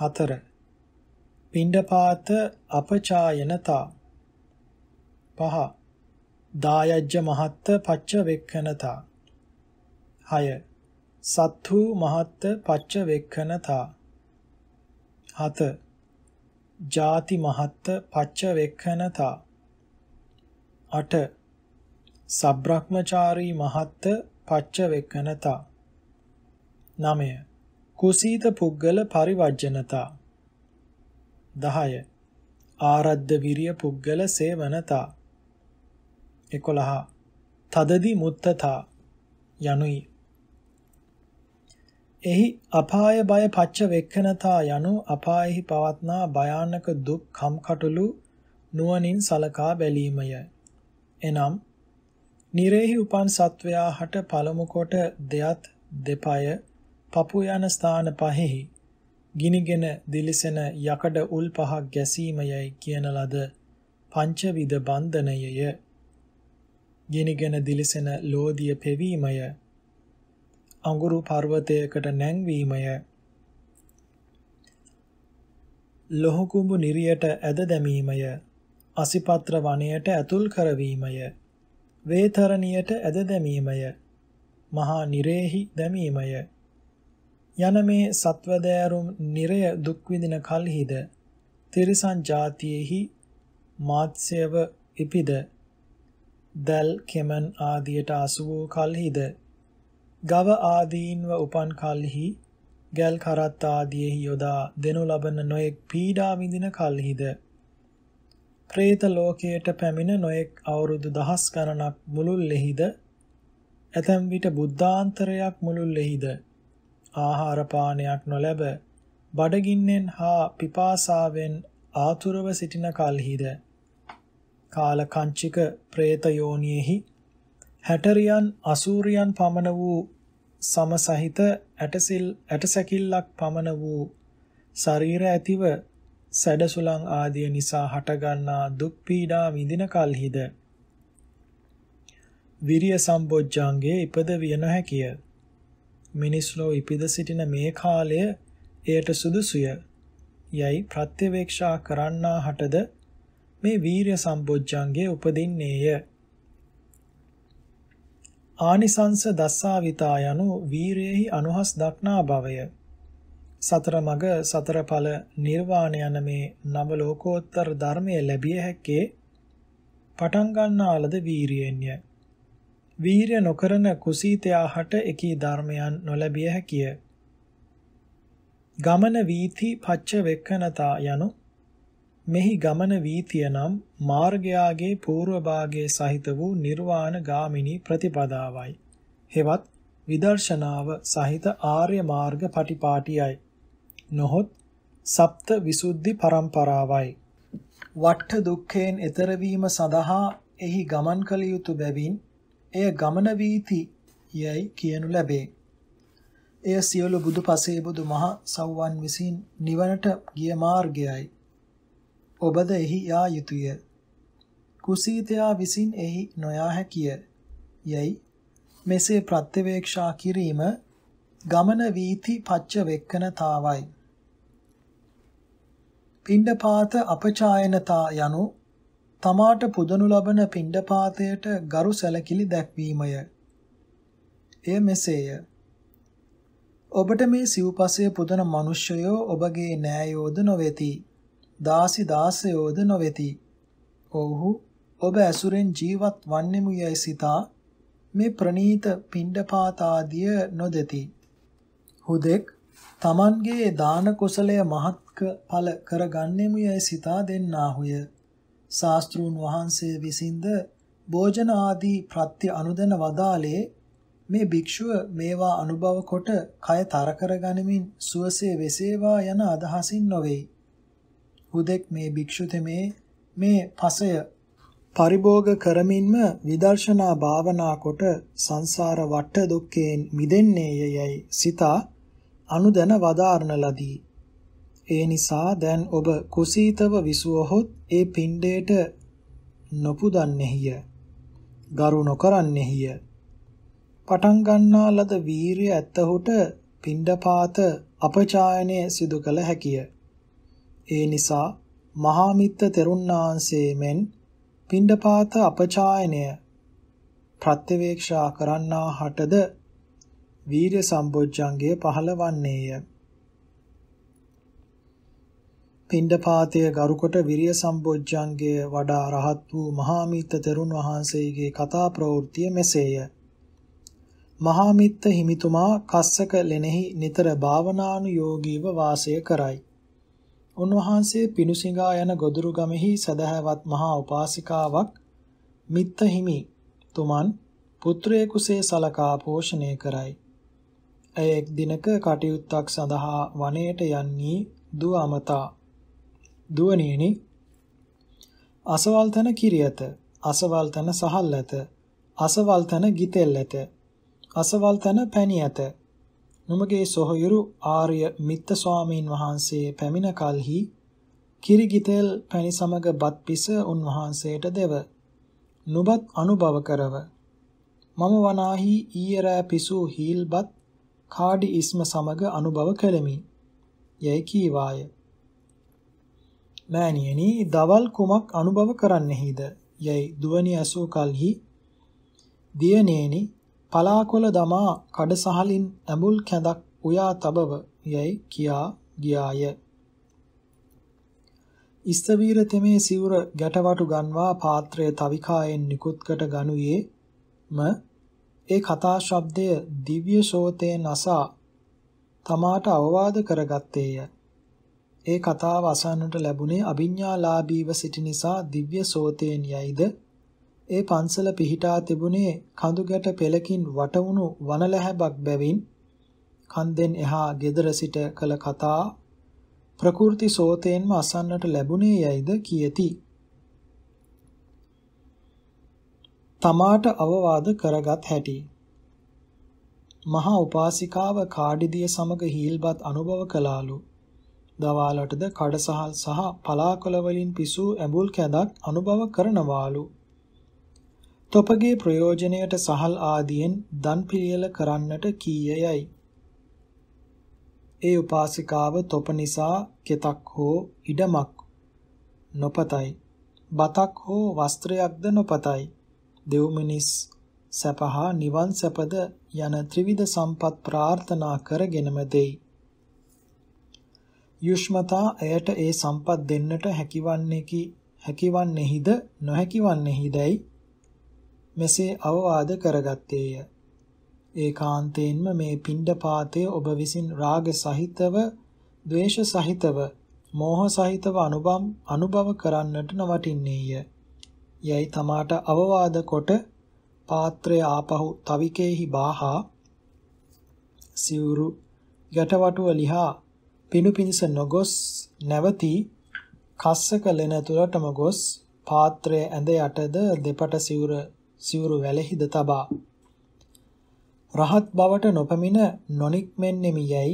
4. පිණ්ඩපාත අපචායනතා 5. දායජ්‍ය මහත්ත පච්ච වෙක්කනතා 6. සත්තු මහත්ත පච්ච වෙක්කනතා 7. ಜಾති මහත්ත පච්ච වෙක්කනතා 8. සබ්‍රක්‍මචාරී මහත්ත පච්ච වෙක්කනතා 9. කුසීත පුද්ගල පරිවර්ජනතා 10 ආරද්ධ විරිය පුද්ගල සේවනතා 11 තදදි මුත්තතා යනුයි එහි අපාය බය පච්ච වෙක්කනතා යනු අපායෙහි පවත්නා භයානක දුක් කම්කටොළු නුවණින් සලකා බැලීමය එනම් නිරේහි උපන් සත්වයා හට පළමු කොට දෙයත් දෙපය පපු යන ස්ථාන පහෙහි ගිනිගෙන දිලිසෙන යකඩ උල් පහක් ගැසීමයයි කියන ලද පංචවිධ බන්ධනයය ගිනිගෙන දිලිසෙන ලෝදිය පෙවීමය අඟුරු පර්වතයකට නැංවීමය ලොහු කුඹු නිරියට ඇද දැමීමය අසිපත්‍ර වනයට ඇතුල් කරවීමය වේතරණියට ඇද දැමීමය මහා නිරේහි දැමීමය යන මේ සත්වදෑරුම් නිරය දුක් විඳින කල්හිද තිරිසන් જાතියෙහි මාත්සයව ඉපිද දල් කෙමන් ආදියට අසු වූ කල්හිද ගව ආදීන්ව උපන් කල්හි ගල් කරත් ආදීෙහි යොදා දෙනු ලබන නොයෙක් පීඩා විඳින කල්හිද പ്രേත ලෝකයට පැමිණ නොයෙක් අවුරුදු දහස් ගණනක් මුළුල්ලෙහිද ඇතැම් විට බුද්ධාන්තරයක් මුළුල්ලෙහිද ආහාර පානයක් නොලැබ බඩගින්නෙන් හා පිපාසාවෙන් ආතුරව සිටින කල්හිද කාල කංචික പ്രേත යෝනියෙහි හැටරියන් අසූරියන් පමණ වූ සමසහිත ඇටසිල් ඇටසැකිල්ලක් පමණ වූ ශරීර ඇතිව සැඩසුලං ආදිය නිසා හටගන්නා දුක් පීඩා විඳින කල්හිද විරිය සම්බොජ්ජංගේ ඉපද විය නොහැකිය මිනිස් ලෝ ඉපිද සිටින මේ කාලය එයට සුදුසුය යයි ප්‍රත්‍යවේක්ෂා කරන්නා හටද මේ වීරය සම්බොජ්ජංගේ උපදින්නේය ආනිසංස දස්සාවිතා යනු වීරයෙහි අනුහස් දක්නා බවය සතර මග සතර ඵල නිර්වාණ යන මේ නව ලෝකෝත්තර ධර්මය ලැබිය හැක්කේ පටන් ගන්නාලද වීරියෙන්ය වීරය නොකරන කුසීතයා හට එකී ධර්මයන් නොලැබිය හැකිය. ගමන වීති පච්ච වෙක්කනතා යනු මෙහි ගමන වීතිය නම් මාර්ගයාගේ పూర్ව භාගයේ සහිත වූ නිර්වාණ ගාමිනී ප්‍රතිපදාවයි. හෙවත් විදර්ශනාව සහිත ආර්ය මාර්ග පටිපාටියයි. නොහොත් සප්ත විසුද්ධි පරම්පරාවයි. වට්ඨ දුක්ඛයෙන් ඈතර සඳහා එහි ගමන් කළ යුතු බැවින් එය ගමන වීති යයි කියනු ලැබේ. එය සියලු බුදු පසේ බුදු මහා සව්වන් විසින් නිවනට ගිය මාර්ගයයි. ඔබද එහි යා යුතුය. කුසීතයා විසින් එහි නොයා හැකිය. යයි මෙසේ ප්‍රත්‍යවේක්ෂා කිරීම ගමන වීති පච්ච වෙක්කනතාවයි. පිණ්ඩපාත අපචායනතා යනු තමාට පුදනු ලබන පිණ්ඩපාතයට ගරු සැලකිලි දැක්වීමය. එය මෙසේය. ඔබට මේ සිව්පසය පුදන මිනිස්යෝ ඔබගේ නෑයෝද නොවේති. දාසි දාසයෝද නොවේති. ඔව්හු ඔබ ඇසුරෙන් ජීවත් වන්නෙමු යයි සිතා මේ ප්‍රනීත පිණ්ඩපාත ආදිය නොදෙති. හුදෙක් Tamanගේ දාන කුසලය මහත්ක ඵල කරගන්නෙමු යයි සිතා දෙන්නාහුය. ශාස්ත්‍රූන් වහන්සේ විසින්ද භෝජන ආදී ප්‍රත්‍ය අනුදැන වදාලේ මේ භික්ෂුව මේවා අනුභව කොට කය තර කරගනිමින් සුවසේ වෙසේවා යන අදහසින් නොවේ. හුදෙක් මේ භික්ෂුතෙමේ මේ පසය පරිභෝග කරමින්ම විදර්ශනා භාවනා කොට සංසාර වට දුක්ඛයෙන් මිදෙන්නේයයි සිතා අනුදැන වදාරන ලදී. ඒ නිසා දැන් ඔබ කුසීතව විසුවහොත් ඒ පින්ඩේට නොපුදන්නේහිය. ගරු නොකරන්නේහිය. පටන් ගන්නා ලද වීරිය ඇත්තහොට පින්ඩපාත අපචායනය සිදු කළ හැකිය. ඒ නිසා මහා මිත්ත තෙරුණාංශයේ මෙන් පින්ඩපාත අපචායනය ප්‍රත්‍යවේක්ෂා කරන්නා හටද වීර්ය සම්බොජ්ජංගය පහළවන්නේය. පිණ්ඩපාතය ගරුකොට විරිය සම්බොජ්ජංගය වඩා රහත් වූ මහාමිත්ත තෙරුන් වහන්සේගේ කතා ප්‍රවෘත්තිය මෙසේය. මහාමිත්ත හිමිතුමා කස්සක ලෙනෙහි නිතර භාවනානුයෝගීව වාසය කරයි. උන්වහන්සේ පිණුසිඟා යන ගොදුරුගමෙහි සදහැවත් මහා උපාසිකාවක් මිත්ත හිමි තුමන් පුත්‍රයෙකුසේ සලකා පෝෂණය කරයි. ඇය එක් දිනක කටයුත්තක් සඳහා වනයේට යන්නේ දුව අමතා දුවනියනි අසවල් තන කිරි ඇත අසවල් තන සහල් ඇත අසවල් තන ගිතෙල් ඇත අසවල් තන පැණි ඇත නුමගේ සොහයුරු ආර්ය මිත්ත ස්වාමීන් වහන්සේ පැමිණ කලෙහි කිරි ගිතෙල් පැණි සමග බත් පිස උන්වහන්සේට දෙව නුබත් අනුභව කරව මම වනාහි ඊයේ රෑ පිසූ හීල්බත් කාඩි ඉස්ම සමග අනුභව කළෙමි යයි කීවාය මෑණියනි දවල් කුමක් අනුභව කරන්නෙහිද යයි දුවනි ඇසූ කල්හි දියණේනි පලාකොළ දමා කඩසහලින් ඇඹුල් කැඳක් උයා තබව යයි කියා ගියාය ඉස්තවීර තෙමේ සිවුර ගැටවටු ගන්වා පාත්‍රය තවිකායෙන් නිකුත්කට ගනුයේ ම ඒ කතා ශබ්දය දිව්‍ය ශෝතයෙන් අසා තමාට අවවාද කරගත්තේය ඒ කතාව අසන්නට ලැබුණේ අභිඥාලාභීව සිටි නිසා දිව්‍ය සෝතේන් යයිද ඒ පන්සල පිහිටා තිබුණේ කඳුගැට පෙලකින් වටවුණු වනලැහැබක් බැවින් කන්දෙන් එහා gedara සිට කළ කතා ප්‍රකෘති සෝතේන්ම අසන්නට ලැබුණේ යයිද කියති. තමාට අවවාද කරගත් හැටි මහා උපාසිකාව කාඩිදිය සමග හීල්බත් අනුභව කළාලු දවාලටද කඩසහල් සහ පලාකොළ වලින් පිසූ ඇඹුල් කැඳක් අනුභව කරනවාලු. තොපගේ ප්‍රයෝජනයට සහල් ආදියෙන් දන් පිළියෙල කරන්නට කීයයයි. ඒ උපාසිකාව තොප නිසා කෙතක් හෝ ඉඩමක් නොපතයි. බතක් හෝ වස්ත්‍රයක්ද නොපතයි. දෙව්මිනිස් සැපහා නිවන් සැපද යන ත්‍රිවිධ සම්පත් ප්‍රාර්ථනා කරගෙනම දෙයි. යුෂ්මතා ඇයට ඒ සම්පත් දෙන්නට හැකිවන්නේකි හැකිවන්නේහිද නොහැකිවන්නේහිදයි මෙසේ අවවාද කරගත්තේය. ඒකාන්තයෙන්ම මේ පිණ්ඩපාතය ඔබ විසින් රාග සහිතව, ද්වේෂ සහිතව, මෝහ සහිතව අනුබම් අනුභව කරන්නට නොවටින්නේය. යයි තමාට අවවාද කොට පාත්‍රය ආපහු තවිකේහි බාහා සිවුරු ගැටවටුව ලිහා පිණු පිණිස නොගොස් නැවති කස්සක ලෙන තුලටම ගොස් පාත්‍රය ඇඳ යටද දෙපට සිවුර සිවුරු වැලහිද තබා රහත් බවට නොපමින නොනික්මෙන්නෙමි යයි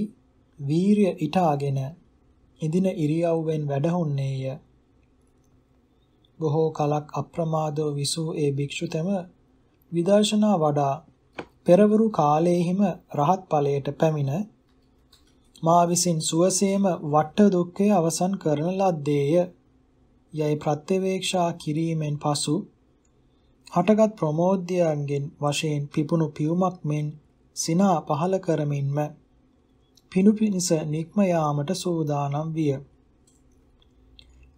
වීරය ඊටාගෙන ඉදින ඉරියව්වෙන් වැඩහුන්නේය බොහෝ කලක් අප්‍රමාදෝ විසූ ඒ භික්ෂුතම විදර්ශනා වඩා පෙරවරු කාලයේහිම රහත් ඵලයට පැමිණ මා විසින් සුවසේම වට දුක්ඛය අවසන් කරන ලද්දේය. යයි ප්‍රත්‍යවේක්ෂා කිරීමෙන් පසු හටගත් ප්‍රමෝද්‍යයන්ගෙන් වශයෙන් පිපුණු පියුමක් මෙන් සිනා පහල කරමින්ම පිණු පිනිස නික්ම යාමට සූදානම් විය.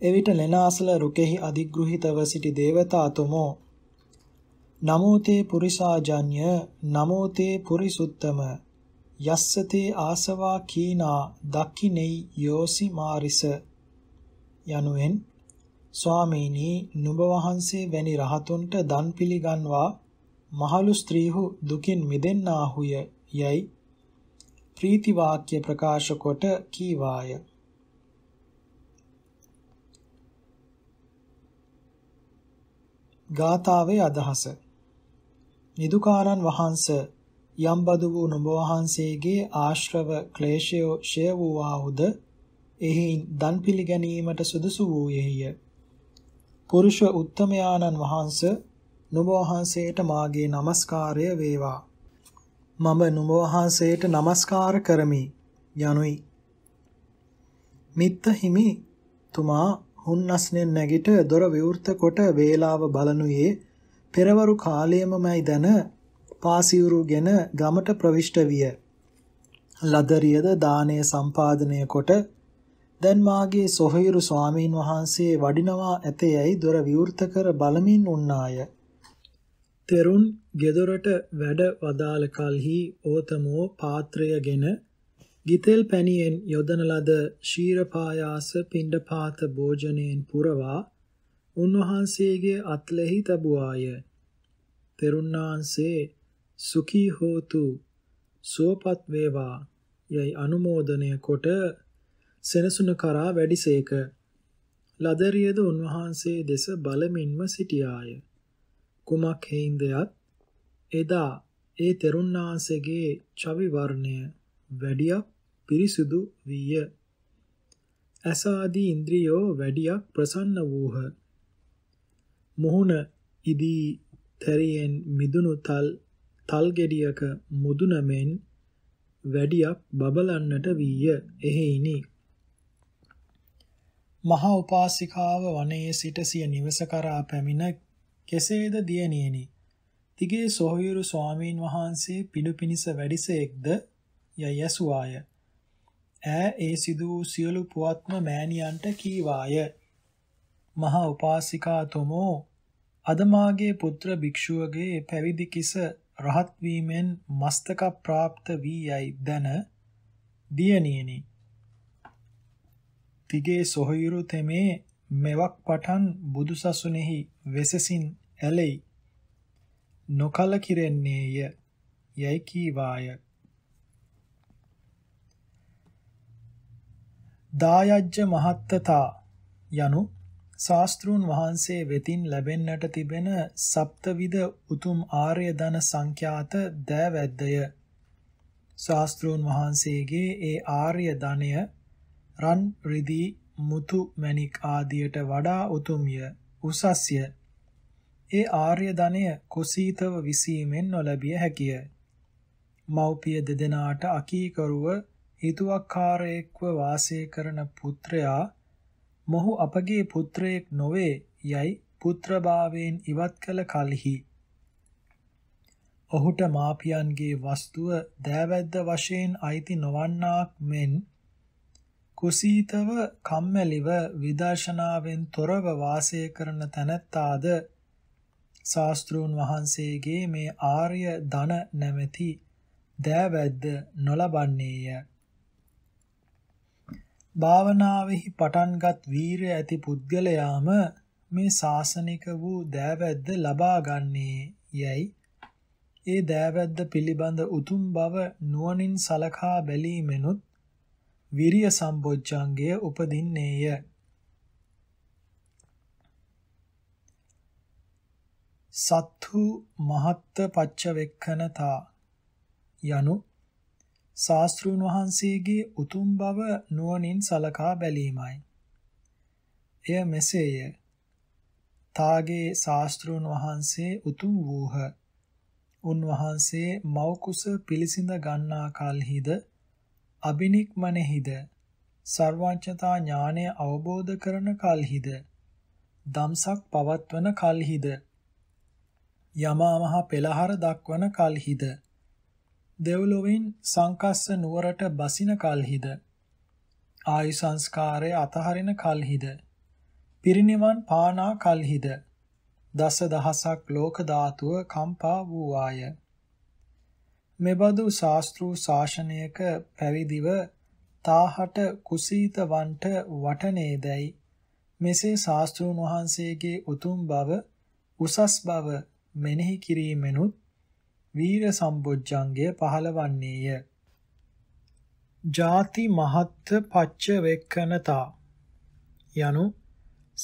එවිට ලෙනාසල රුකෙහි අධිග්‍රහිතව සිටි దేవතාතුමෝ නමෝතේ පුරිසාජඤ්‍ය නමෝතේ පුරිසුත්තම යස්සතේ ආසවා කීනා දක්ඛිනෙයි යෝසි මාරිස යනුවෙන් ස්වාමීනි නුඹ වහන්සේ වැනි රහතුන්ට දන් පිළිගන්වා මහලු ස්ත්‍රීහු දුකින් මිදෙන්නාහුය යයි ප්‍රීති වාක්‍ය ප්‍රකාශ කොට කීවාය ගාථාවේ අදහස නිදුකාරන් වහන්සේ යම්බදු වූ නුඹ වහන්සේගේ ආශ්‍රව ක්ලේශය ෂය වූවාහුද එහි දන් පිළිගැනීමට සුදුසු වූයේය. පුරුෂ උත්තමයාණන් වහන්ස නුඹ වහන්සේට මාගේ নমස්කාරය වේවා. මම නුඹ වහන්සේට নমස්කාර කරමි යනුයි. මිත්ත හිමි තුමා හුන්නස්නෙන් නැගිට දොර විවෘත කොට වේලාව බලනුයේ පෙරවරු කාලයමමයි දන පාසිවුරුගෙන ගමට ප්‍රවිෂ්ට විය. ලදරියද දානය සම්පාදනය කොට දැන් මාගේ සොහයුරු ස්වාමීන් වහන්සේ වඩිනවා ඇතේයි දොර විවෘත කර බලමින් උන්නාය. තෙරුන් ගෙදරට වැඩ වදාළ කලෙහි ඕතමෝ පාත්‍රයගෙන ගිතෙල් පැණියෙන් යොදන ලද ශීරපායාස පිණ්ඩපාත භෝජනයෙන් පුරවා උන්වහන්සේගේ අත්ලෙහි තබුවාය. තෙරුණාන්සේ සුඛී හෝතු සෝපත් වේවා යයි අනුමෝදනය කොට සෙනසුන කරා වැඩිසේක ලදරියද උන්වහන්සේ දෙස බලමින්ම සිටියාය කුමක් හේඳයත් එදා ඒ තෙරුණාසගේ චවි වර්ණය වැඩියක් පිරිසුදු විය ඇස ආදී ඉන්ද්‍රියෝ වැඩියක් ප්‍රසන්න වූහ මුහුණ ඉදී තරියෙන් මිදුණු තල් තල් ගෙඩියක මුදුන මෙන් වැඩියක් බබලන්නට වීය. එහෙයිනි. මහා උපාසිකාව වනයේ සිට සිය නිවස කරා පැමිණ කෙසේද දියණියනි? තිගේ සොහොයුරු ස්වාමීන් වහන්සේ පිඩු පිනිස වැඩිසේක්ද යයි ඇසුවාය. ඈ ඒ සිදු වූ සියලු පුවත්ම මෑණියන්ට කීවාය. මහා උපාසිකා තුමෝ අද මාගේ පුත්‍ර භික්ෂුවගේ පැවිදි කිස රහත් වීමෙන් මස්තක પ્રાપ્ત වී යයි දන දියණියනි තිගේ සොහයුරු තෙමේ මෙවක් පටන් බුදුසසුනේහි වෙසසින් ඇලෙයි නොකල කිරෙන්නේය යයි කීවාය දායජ්‍ය මහත්තතා යනු ශාස්ත්‍රූන් වහන්සේ වෙතින් ලැබෙන්නට තිබෙන සප්තවිධ උතුම් ආර්ය ධන සංඛ්‍යාත දෑවැද්දය ශාස්ත්‍රූන් වහන්සේගේ ඒ ආර්ය ධනය රන් රිදී මුතු මණික් ආදියට වඩා උතුම්ය උසස්ය ඒ ආර්ය ධනය කුසීතව විසීමෙන් නොලැබිය හැකිය මව්පිය දෙදෙනාට අකීකරුව හිතුවක්කාරයෙක්ව වාසය කරන පුත්‍රයා මොහු අපගේ පුත්‍රයෙක් නොවේ යයි පුත්‍රභාවයෙන් ඉවත් කළ කලෙහි ඔහුට මාපියන්ගේ වස්තුව දෑවැද්ද වශයෙන් අයිති නොවන්නාක් මෙන් කුසීතව කම්මැලිව විදර්ශනාවෙන් තොරව වාසය කරන තැනැත්තාද ශාස්ත්‍රූන් වහන්සේගේ මේ ආර්ය ධන නැමැති දෑවැද්ද නොලබන්නේය භාවනාවෙහි පටන්ගත් වීරය ඇති පුද්ගලයාම මේ ශාසනික වූ දෑවැද්ද ලබාගන්නේ යැයි ඒ දෑවැද්ද පිළිබඳ උතුම් බව නුවණින් සලකා බැලීමෙනුත් විරිය සම්බොජ්ජංගය උපදින්නේය. සත්තු මහත්ත පච්චවෙක්ඛනතා යනු ශාස්ත්‍රූන් වහන්සේගේ උතුම් බව නුවණින් සලකා බැලීමයි. එය මෙසේය. තාගේ ශාස්ත්‍රූන් වහන්සේ උතුම් වූහ. උන්වහන්සේ මෞකුස පිළිසිඳ ගන්නා කල්හිද අබිනික්මනෙහිද සර්වඥතා ඥානය අවබෝධ කරන කල්හිද දම්සක් පවත්වන කල්හිද යමා මහ පෙළහර දක්වන කල්හිද දෙව්ලොවින් සංකස්ස නුවරට බසින කල්හිද ආයු සංස්කාරය අතහරින කල්හිද පිරිනිවන් පානා කල්හිද දස දහසක් ලෝක ධාතුව කම්පා වූ ආය මෙබඳු ශාස්ත්‍රු ශාසනයක පැවිදිව තාහට කුසීත වන්ට වටනේදයි මෙසේ ශාස්ත්‍රූන් වහන්සේගේ උතුම් බව උසස් බව මෙනෙහි කිරීමෙනුත් වීර සම්බොජ්ජංගය පහළවන්නේය. ಜಾති මහත්ත පච්ච වෙක්කනතා යනු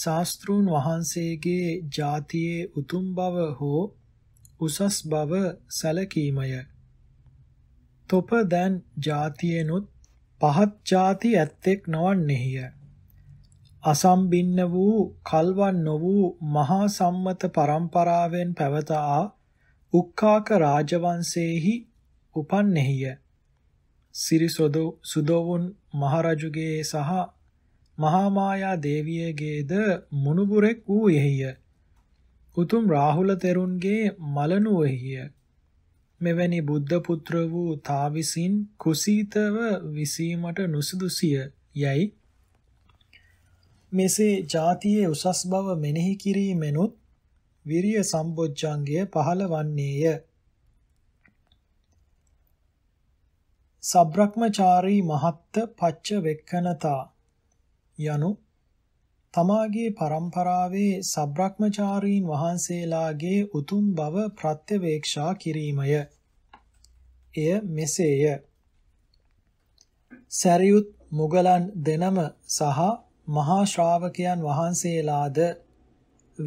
ශාස්ත්‍රූන් වහන්සේගේ ಜಾතියේ උතුම් බව හෝ උසස් බව සැලකීමය. තොප දැන් ජාතියෙනුත් පහත් ಜಾති ඇත්තෙක් නොවන්නේය. අසම්බින්න වූ කල්වන් නො වූ මහා සම්මත පරම්පරාවෙන් පැවත ආ උක්කාක රාජවංශයේහි උපන්නෙහිය. සිරිසොදෝ සුදෝවුන් මහරජුගේ සහ මහාමායා දේවියගේද මුණුබුරෙක් වූයෙහිය. උතුම් රාහුල තෙරුන්ගේ මලනුවෙහිය. මෙවැනි බුද්ධ පුත්‍ර වූ තාවිසින් කුසීතව විසීමට නුසුදුසිය යයි මෙසේ ජාතියේ උසස් බව මෙනෙහි කිරීමෙනුත් විරිය සම්බොජ්ජංගය පහළ වන්නේය. සබ්‍රක්‍මචාරී මහත්ත පච්ච වෙක්කනතා යනු තමාගේ પરම්පරාවේ සබ්‍රක්‍මචාරීන් වහන්සේලාගේ උතුම් බව ප්‍රත්‍යවේක්ෂා කිරීමය. එය මෙසේය. සරියුත් මුගලන් දෙනම සහ මහා ශ්‍රාවකයන් වහන්සේලාද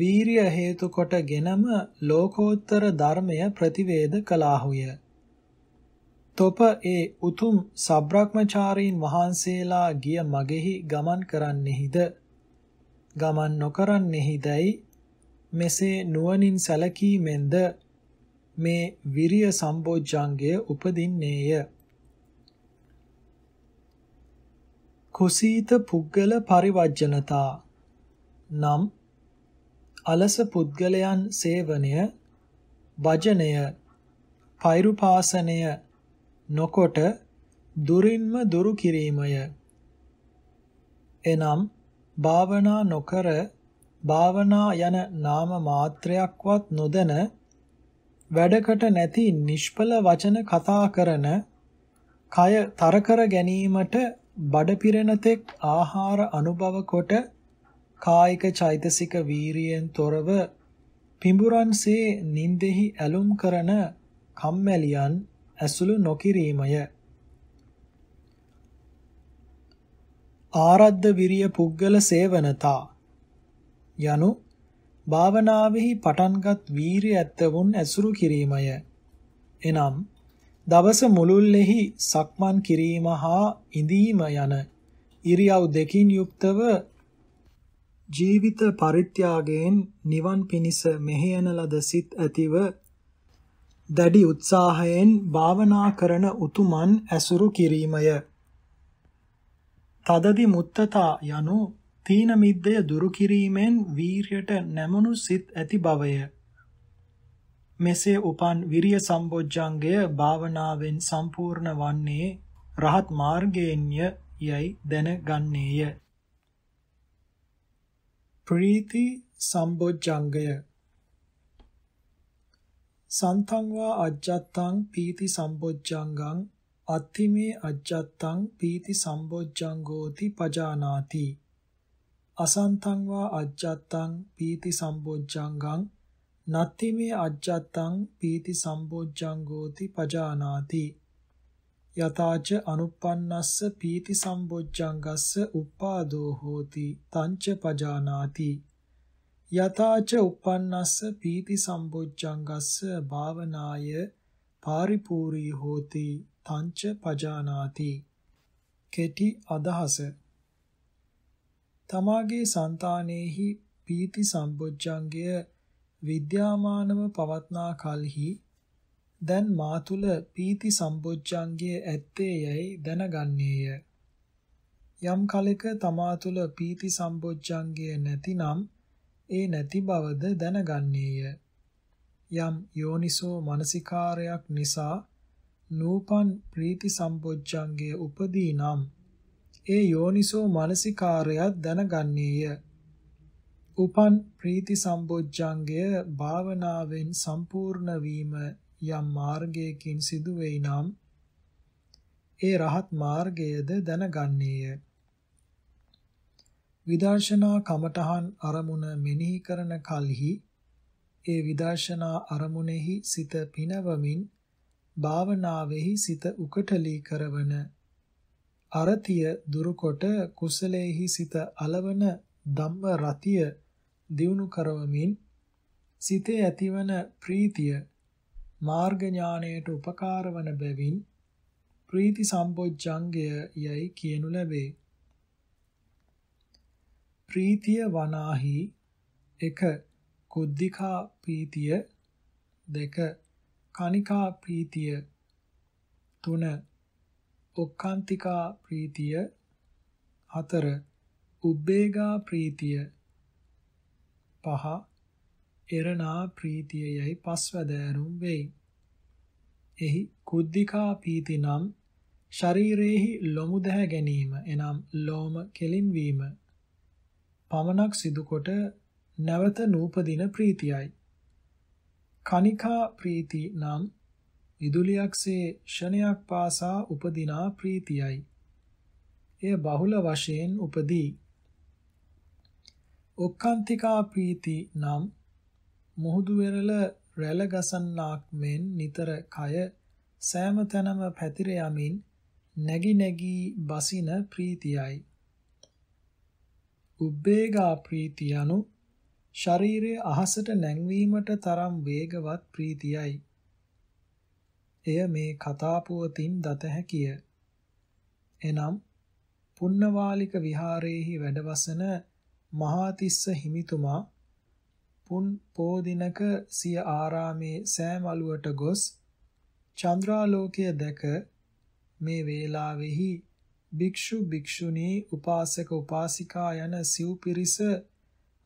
වීරිය හේතු කොටගෙනම ලෝකෝත්තර ධර්මය ප්‍රතිවේද කළාහුය. තොප ඒ උතුම් සබ්‍රක්‍මචාරීන් වහන්සේලා ගිය මගෙහි ගමන් කරන්නෙහිද ගමන් නොකරන්නෙහිදයි මෙසේ නුවණින් සැලකීමෙන්ද මේ විරිය සම්බෝධ්‍යංගය උපදින්නේය කුසීත පුද්ගල පරිවර්ජනතා නම් අලස පුද්ගලයන් සේවනය භජනය පෛරුපාසනය නොකොට දුරින්ම දුරු කිරීමය එනම් භාවනා නොකර භාවනා යන නාම මාත්‍රයක්වත් නොදැන වැඩකට නැති නිෂ්පල වචන කතා කරන කය තර ගැනීමට බඩ පිරෙනතෙක් ආහාර අනුභව කොට කායික චෛතසික වීරියෙන් තොරව පිඹුරන්සේ නින්දෙහි ඇලුම් කරන කම්මැලියන් ඇසුළු නොකිරීමය. ආරද්ධ විරිය පුද්ගල සේවනතා යනු භාවනාවෙහි පටන්ගත් වීරිය ඇත්තවුන් ඇසුරු කිරීමය. එනම් දවස මුළුල්ලෙහි සක්මන් කිරීම හා ඉඳීම යන ඉරියව් දෙකින් යුක්තව ජීවිත පරිත්‍යාගයෙන් නිවන් පිණිස මෙහෙයන ලද සිත් ඇතිව දැඩි උත්සාහයෙන් භාවනා කරන උතුමන් ඇසුරු කිරීමය. තදදි මුත්තතා යනු තීන මිද්දය දුරු කිරීමෙන් වීරයට නැමුණු සිත් ඇති බවය. මෙසේ උපන් විරිය සම්බොජ්ජංගය භාවනාවෙන් සම්පූර්ණ වන්නේ රහත් මාර්ගයෙන්ය යයි දැනගන්නේය. ප්‍රීති සම්බොජ්ජංගය සන්තං වා අජ්ජත්තං පීති සම්බොජ්ජංගං අත්තිමේ අජ්ජත්තං පීති සම්බොජ්ජංගෝති පජානාති අසන්තං වා අජ්ජත්තං පීති සම්බොජ්ජංගං නත්තිමේ අජ්ජත්තං පීති සම්බොජ්ජංගෝති පජානාති යතාච අනුප්පන්නස්ස පීති සම්බොජ්ජංගස්ස උප්පාදෝ හෝති තංච පජානාති යතාච උප්පන්නස්ස පීති සම්බොජ්ජංගස්ස භාවනාය පාරිපූරී හෝති තංච පජානාති කෙටි අදහස තමාගේ సంతානෙහි පීති සම්බොජ්ජංගය විද්‍යාමානව පවත්නා කලෙහි දැන් මා තුල පීති සම්බොජ්ජංගයේ ඇත්තේ යයි දැනගන්නේය. යම් කලෙක තමා තුල පීති සම්බොජ්ජංගය නැතිනම් ඒ නැති බවද දැනගන්නේය. යම් යෝනිසෝ මනසිකාරයක් නිසා නූපන් ප්‍රීති සම්බොජ්ජංගය උපදී නම් ඒ යෝනිසෝ මනසිකාරයත් දැනගන්නේය. උපන් ප්‍රීති සම්බොජ්ජංගය භාවනාවෙන් සම්පූර්ණ වීම යම් මාර්ගයකින් සිදුවෙයි නම් ඒ රහත් මාර්ගයද දැනගන්නේය. විදර්ශනා කමඨහන් අරමුණ මෙනෙහි කරන කලෙහි ඒ විදර්ශනා අරමුණෙහි සිත පිනවමින් භාවනාවෙහි සිත උකටලී කරවන අරතිය දුරුකොට කුසලයේහි සිත అలවන ධම්ම රතිය දියුණු කරවමින් සිතේ ඇතිවන ප්‍රීතිය මාර්ග ඥාණයට උපකාර වන බැවින් ප්‍රීති සම්පොච්චංගය යයි කියනු ලැබේ. ප්‍රීතිය වනාහි 1. කුද්ධිකා ප්‍රීතිය 2. කනිකා ප්‍රීතිය 3. ඔක්කාන්තිකා ප්‍රීතිය 4. උබ්බේගා ප්‍රීතිය 5. එරණා ප්‍රීතිය යයි පස්වැදෑරුම් වෙයි. එහි කුද්ධිකා පීති නම් ශරීරයේහි ලොමු දැහැ ගැනීම එනම් ලෝම කෙලින්වීම පමණක් සිදුකොට නැවත නූපදින ප්‍රීතියයි. කනිකා ප්‍රීති නම් විදුලියක්සේ ෂණයක් පාසා උපදිනා ප්‍රීතියයි. එය බහුල වශයෙන් උපදී. ඔක්කාන්තිකා ප්‍රීති නම් මුහුදු වෙරළ රැළ ගසන්නාක් මෙන් නිතර කය සෑම තැනම පැතිර යමින් නැగి නැగి බසින ප්‍රීතියයි. උබ්බේගා ප්‍රීතියනු ශරීරයේ අහසට නැංවීමට තරම් වේගවත් ප්‍රීතියයි. එය මේ කතාපුවතින් දත හැකිය. එනම් පුන්නවාලික විහාරයේහි වැඩවසන මහාතිස්ස හිමිතුමා පුන් පෝදිනක සිය ආරාමේ සෑම අලුවට ගොස් චන්ද්‍රාලෝකය දැක මේ වේලාවෙහි භික්ෂු භික්ෂුණී උපාසක උපාසිකා යන සිව් පිරිස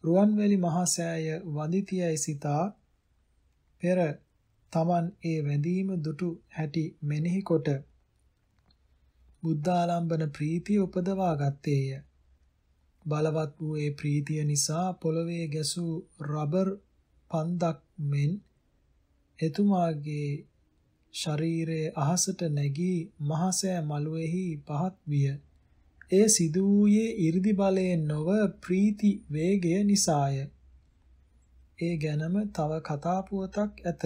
රුවන්වැලි මහා සෑය වදිතියයි සිතා පෙර තමන් ඒ වැඳීම දුටු හැටි මෙනෙහි කොට බුද්ධාලම්බන ප්‍රීතිය උපදවා ගත්තේය. බලවත් වූ ඒ ප්‍රීතිය නිසා පොළවේ ගැසූ රබර් පන්දක් මෙන් එතුමාගේ ශරීරයේ අහසට නැගී මහසෑ මළුවේහි පහත් විය. ඒ සිදු වූයේ 이르දි බලයෙන් නොව ප්‍රීති වේගය නිසාය. ඒ ගැනම තව කතා පුවතක් ඇත.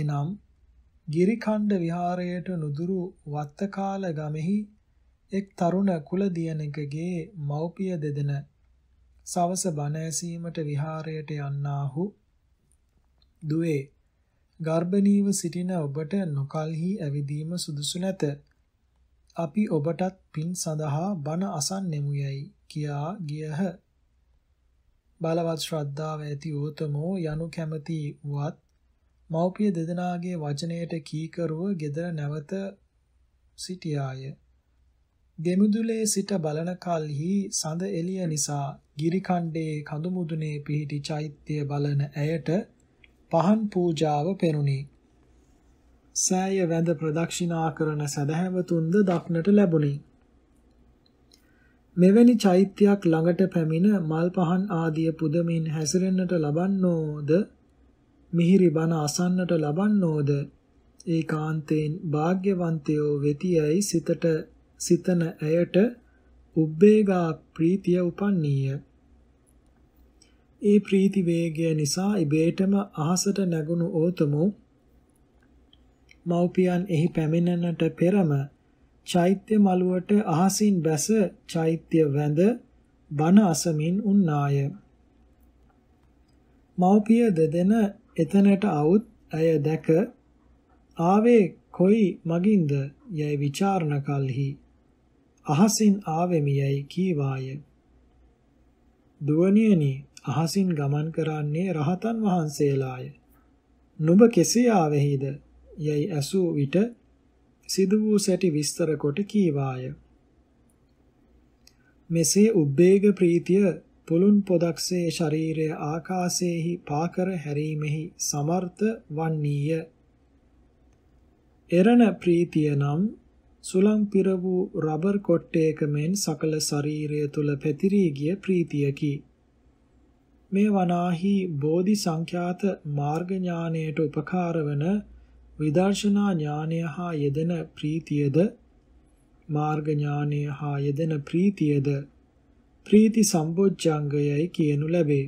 එනම් ගිරිකණ්ඩ විහාරයට නුදුරු වත්තකාල ගමෙහි එක් තරුණ කුල දියණෙකගේ මව්පිය දෙදෙන සවස බණ ඇසීමට විහාරයට යන්නාහු දුවේ ගර්භණීව සිටින ඔබට නොකල්හි ඇවිදීම සුදුසු නැත. අපි ඔබටත් පින් සඳහා බණ අසන්නෙමු යයි කියා ගියහ. බලවත් ශ්‍රද්ධාව ඇති ඕතමෝ යනු කැමති වුවත් මව්පිය දෙදෙනාගේ වචනයට කීකරුව ගෙදර නැවත සිටියාය. ගෙමුදුලේ සිට බලන කල්හි සඳ එළිය නිසා ගිරිකණ්ඩේ කඳුමුදුනේ පිහිටි චෛත්‍ය බලන ඇයට පහන් පූජාව පෙරුණි. සෑය වැඳ ප්‍රදක්ෂිනා කරන සදහැවතුන්ද දක්නට ලැබුණි. මෙවැනි චෛත්‍යයක් ළඟට පැමිණ මල් පහන් ආදිය පුදමින් හැසිරෙන්නට ලබන්නෝද මිහිරි බණ අසන්නට ලබන්නෝද ඒකාන්තයෙන් වාග්යවන්තයෝ වෙතියයි සිතට සිතන ඇයට උබ්බේගා ප්‍රීතිය උපන්නීය. ඒ ප්‍රීති වේගය නිසා ඉබේටම අහසට නැගුණු ඕතමු මව්පියන් එහි පැමිණෙනට පෙරම චෛත්‍ය මළුවට අහසින් බැස චෛත්‍ය වැඳ බණ අසමින් උන්නාය. මව්පිය දෙදෙන එතනට આવුත් ඇය දැක ආවේ කොයි මගින්ද යයි ਵਿਚාරණ කල්හි අහසින් ආවෙමි යයි කීවාය. දුවණියනි අහසින් ගමන් කරන්නේ රහතන් වහන්සේලාය. නුඹ කෙසේ ආවෙහිද යයි ඇසූ විට සිදු වූ සැටි විස්තර කොට කීවාය. මෙසේ උබ්බේග ප්‍රීතිය පුලුන් පොදක්සේ ශරීරය ආකාසයේහි පාකර හැරීමෙහි සමර්ථ වන්නේය. එරණ ප්‍රීතිය නම් සුළං පිර වූ රබර් කොට්ටයක මෙන් සකල ශරීරය තුල පැතිරී ගිය ප්‍රීතියකි. මේ වනාහි බෝධි සංඛ්‍යාත මාර්ග ඥානයට උපකාර වන විදර්ශනා ඥානය හා යෙදෙන ප්‍රීතියද මාර්ග ඥානය හා යෙදෙන ප්‍රීතියද ප්‍රීති සම්බොජ්ජංගයයි කියනු ලැබේ.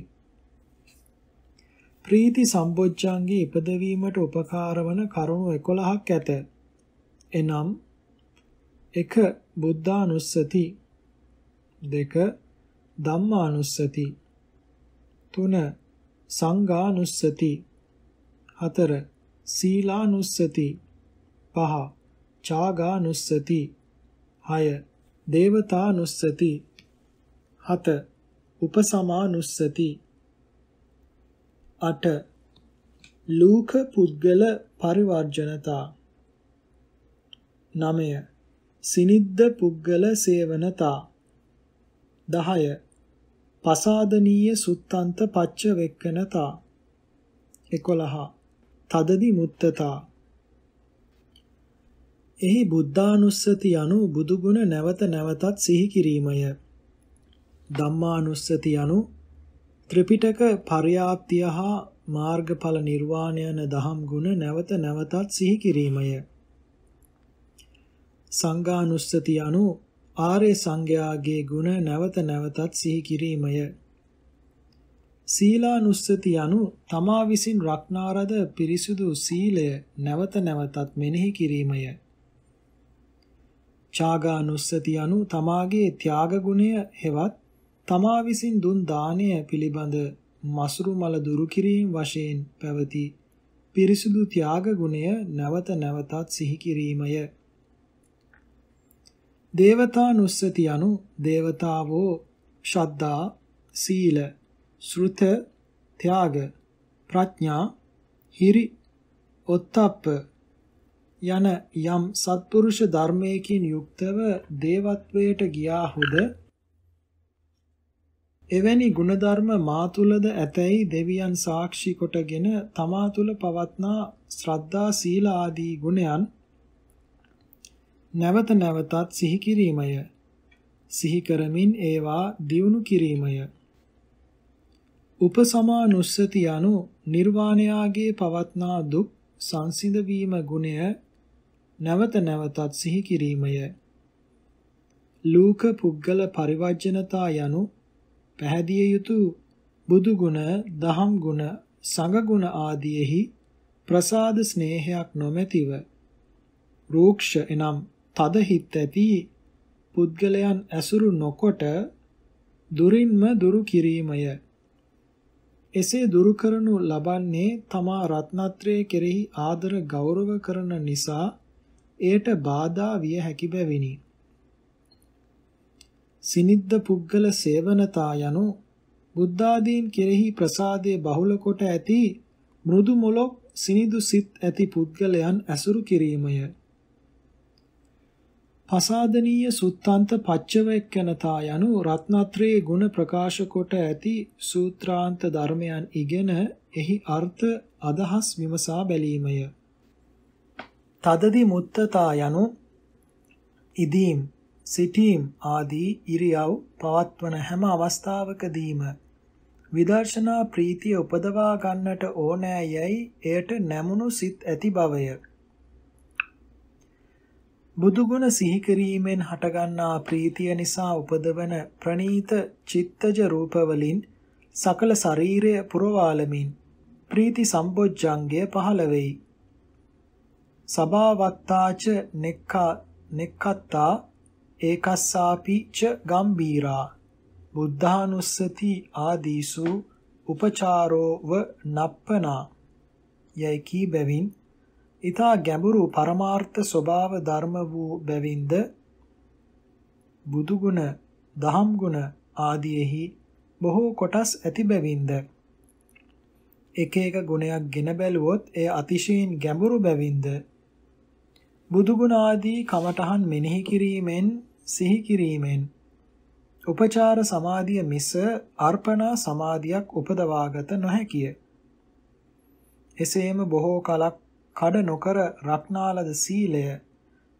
ප්‍රීති සම්බොජ්ජංගේ ඉපදවීමට උපකාර වන කරුණු 11ක් ඇත. එනම් 1. බුද්ධානුස්සති 2. ධම්මානුස්සති 3. සංඝානුස්සති 4. සීලානුස්සති 5. චාගානුස්සති 6. දේවතානුස්සති 7. උපසමානුස්සති 8. ලූක පුද්ගල පරිවර්ජනතා 9 සිනිද්ද පුද්ගල සේවනතා 10 පසාදනීය සුත්තන්ත පච්ච වෙක්කනතා 11 තදදි මුත්තතා එහි බුද්ධානුස්සති යනු බුදුගුණ නැවත නැවතත් සිහි කිරීමය ධම්මානුස්සති යනු ත්‍රිපිටක පර්යාප්තිය හා මාර්ගඵල නිර්වාණය යන දහම් ගුණ නැවත නැවතත් සිහි කිරීමය සංඝානුස්සතිය anu ආර්ය සංඝයාගේ ගුණ නැවත නැවතත් සිහි කිරීමය. සීලානුස්සති anu තමා විසින් රක්නාරද පිරිසුදු සීලය නැවත නැවතත් මෙනෙහි කිරීමය. ඡාගානුස්සති anu තමාගේ ත්‍යාග ගුණය හෙවත් තමා විසින් දුන් දාණය පිළිබඳ මසුරු මල දුරු කිරීම වශයෙන් පැවති පිරිසුදු ත්‍යාග ගුණය නැවත නැවතත් සිහි කිරීමය. දේවතානුස්සති යනු දේවතාවෝ ශ්‍රද්ධා, සීල, ශ්‍රුත, ත්‍යාග, ප්‍රඥා, හිරි, ඔත්තප්ප යන යම් සත්පුරුෂ ධර්මයකින් යුක්තව දේවත්වයට ගියාහුද එවැනි ගුණධර්ම මා තුලද ඇතැයි දෙවියන් සාක්ෂි කොටගෙන තමා තුල පවත්නා ශ්‍රද්ධා සීල ආදී ගුණයන් නැවත නැවතත් සිහි කිරීමය. සිහි කරමින් ඒවා දියුණු කිරීමය. උපසමානුස්සති යනු නිර්වාණයාගේ පවත්නා දුක් සංසිඳ වීම ගුණය නැවත නැවතත් සිහි කිරීමය. ලූක පුද්ගල පරිවර්ජනතා යනු පැහැදිය යුතු බුදු ගුණ, දහම් ගුණ, සංඝ ගුණ ආදීෙහි ප්‍රසාද ස්නේහයක් නොමැතිව රූක්ෂ එනම් තද හිත් ඇති පුද්ගලයන් ඇසුරු නොකොට දුරින්ම දුරු කිරීමය. එසේ දුරු කරනු ලබන්නේ තමා රත්නත්‍රයේ කෙරෙහි ආදර ගෞරව කරන නිසා එයට බාධා විය හැකි බැවිනි. සිනිද්ද පුද්ගල සේවනතා යනු බුද්ධාදීන් කෙරෙහි ප්‍රසාදයේ බහුල කොට ඇති මෘදු මොලොක් සිනිදු සිත් ඇති පුද්ගලයන් ඇසුරු කිරීමය. පසාදනීය සුත්තන්ත පච්චවෙක්කනතා යනු රත්නත්‍රයේ ගුණ ප්‍රකාශ කොට ඇති සූත්‍රාන්ත ධර්මයන් ඉගෙන එහි අර්ථ අදහස් විමසා බැලීමය. තදදි මුත්තතා යනු ඉදීම් සිටීම් ආදී ඉරියව් පවත්වන හැම අවස්ථාවකදීම විදර්ශනා ප්‍රීතිය උපදවා ගන්නට ඕනෑ යැයි එයට නැමුණු සිත් ඇති බවය. බුදුගුණ සිහි කිරීමෙන් හටගන්නා ප්‍රීතිය නිසා උපදවන ප්‍රණීත චිත්තජ රූපවලින් සකල ශරීරය පුරවාලමින් ප්‍රීති සම්බොජ්ජංගය පහළ වෙයි. සබාවත්තාච නෙක්ඛා නෙක්ඛත්තා ඒකස්සාපි ච ගම්බීරා බුද්ධානුස්සති ආදීසු උපචාරෝව නප්පනා යයි කී බැවින් ඊතා ගැඹුරු පරමාර්ථ ස්වභාව ධර්ම වූ බැවින්ද බුදු ගුණ, දහම් ගුණ ආදීෙහි බොහෝ කොටස් ඇති බැවින්ද එක එක ගුණයක් ගෙන බැලුවොත් එය අතිශයින් ගැඹුරු බැවින්ද බුදු ගුණ ආදී කමඨහන් මෙනෙහි කිරීමෙන් සිහි කිරීමෙන් උපචාර සමාධිය මිස අර්පණා සමාධියක් උපදවාගත නොහැකිය. එසේම බොහෝ කලක් කඩ නොකර රක්නාලද සීලය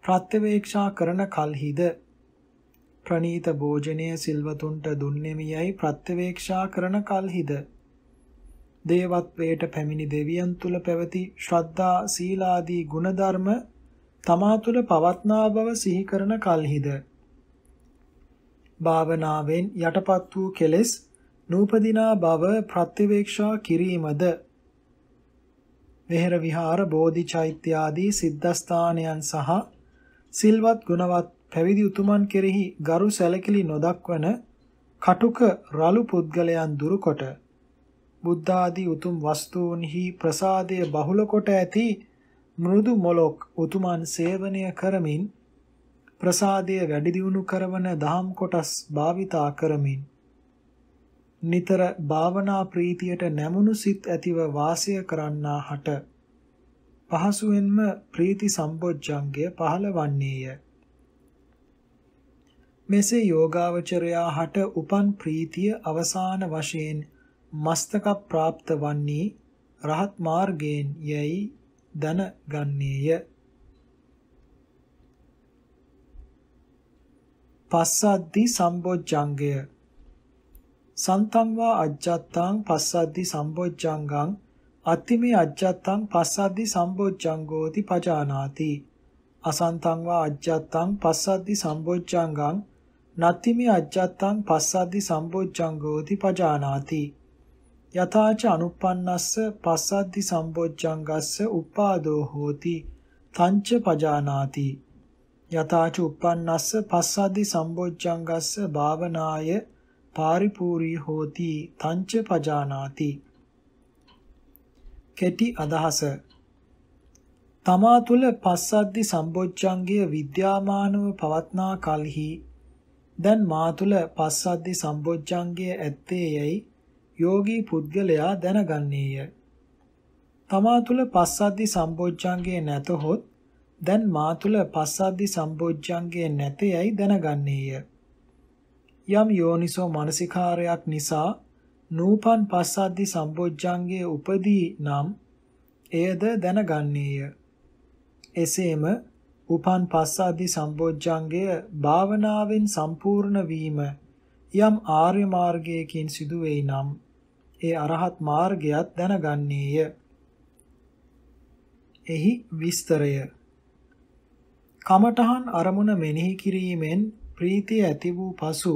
ප්‍රත්‍යවේක්ෂා කරන කල්හිද ප්‍රණීත භෝජනය සිල්වතුන්ට දුන්නෙමියයි ප්‍රත්‍යවේක්ෂා කරන කල්හිද දේවත්වයට පැමිණි දෙවියන් තුල පැවති ශ්‍රද්ධා සීලාදී ගුණධර්ම තමා තුල පවත්නා බව සිහි කරන කල්හිද භාවනාවෙන් යටපත් වූ කෙලෙස් නූපදිනා බව ප්‍රත්‍යවේක්ෂා කිරීමද වෙහෙර විහාර බෝධිචෛත්‍යාදී සිද්ධස්ථානයන් සහ සිල්වත් ගුණවත් පැවිදි උතුමන් කෙරෙහි ගරු සැලකිලි නොදක්වන කටුක රළු පුද්ගලයන් දුරුකොට බුද්ධ ආදී උතුම් වස්තුන්හි ප්‍රසාදය බහුල කොට ඇති මෘදු මොලොක් උතුමන් සේවනය කරමින් ප්‍රසාදය වැඩි දියුණු කරවන දහම් කොටස් භාවිතා කරමින් නිතර භාවනා ප්‍රීතියට නැමුණු සිත් ඇතිව වාසය කරන්නාහට පහසුවෙන්ම ප්‍රීති සම්බොජ්ජංගය පහළවන්නේය. මෙසේ යෝගාවචරයා හට උපන් ප්‍රීතිය අවසාන වශයෙන් මස්තක ප්‍රාප්ත වන්නේ රහත් මාර්ගයෙන් යයි දන ගන්නේය. පස්සද්දි සම්බොජ්ජංගය සන්තම් වා අජ්ජත්තං පස්සද්දි සම්බොජ්ජංගං අත්තිමේ අජ්ජත්තං පස්සද්දි සම්බොජ්ජංගෝති පජානාති අසන්තං වා අජ්ජත්තං පස්සද්දි සම්බොජ්ජංගං නත්තිමේ අජ්ජත්තං පස්සද්දි සම්බොජ්ජංගෝති පජානාති යථාච අනුප්පන්නස්ස පස්සද්දි සම්බොජ්ජංගස්ස උපාදෝ හෝති තංච පජානාති යථාච උප්පන්නස්ස පස්සද්දි සම්බොජ්ජංගස්ස භාවනාය පාරිපූරී හෝති තංච පජානාති කෙටි අදහස තමා තුල පස්සද්දි සම්බොජ්ජංගය විද්‍යාමානව පවත්නා කලෙහි දැන් මා තුල පස්සද්දි සම්බොජ්ජංගය ඇත්තේ යයි යෝගී පුද්ගලයා දැනගන්නේය. තමා තුල පස්සද්දි සම්බොජ්ජංගය නැතහොත් දැන් මා තුල පස්සද්දි සම්බොජ්ජංගය නැතේයි දැනගන්නේය. යම් යෝනිසෝ මානසිකාරයක් නිසා නූපන් පස්සද්දි සම්බොජ්ජංගයේ උපදී නම් එයද දැනගන්නේය. එසේම උපන් පස්සද්දි සම්බොජ්ජංගය භාවනාවෙන් සම්පූර්ණ වීම යම් ආර්ය මාර්ගයකින් සිදු වෙයි නම් ඒ අරහත් මාර්ගයත් දැනගන්නේය. එහි විස්තරය කමඨහන් අරමුණ මෙනෙහි කිරීමෙන් ප්‍රීතිය ඇති වූ පසු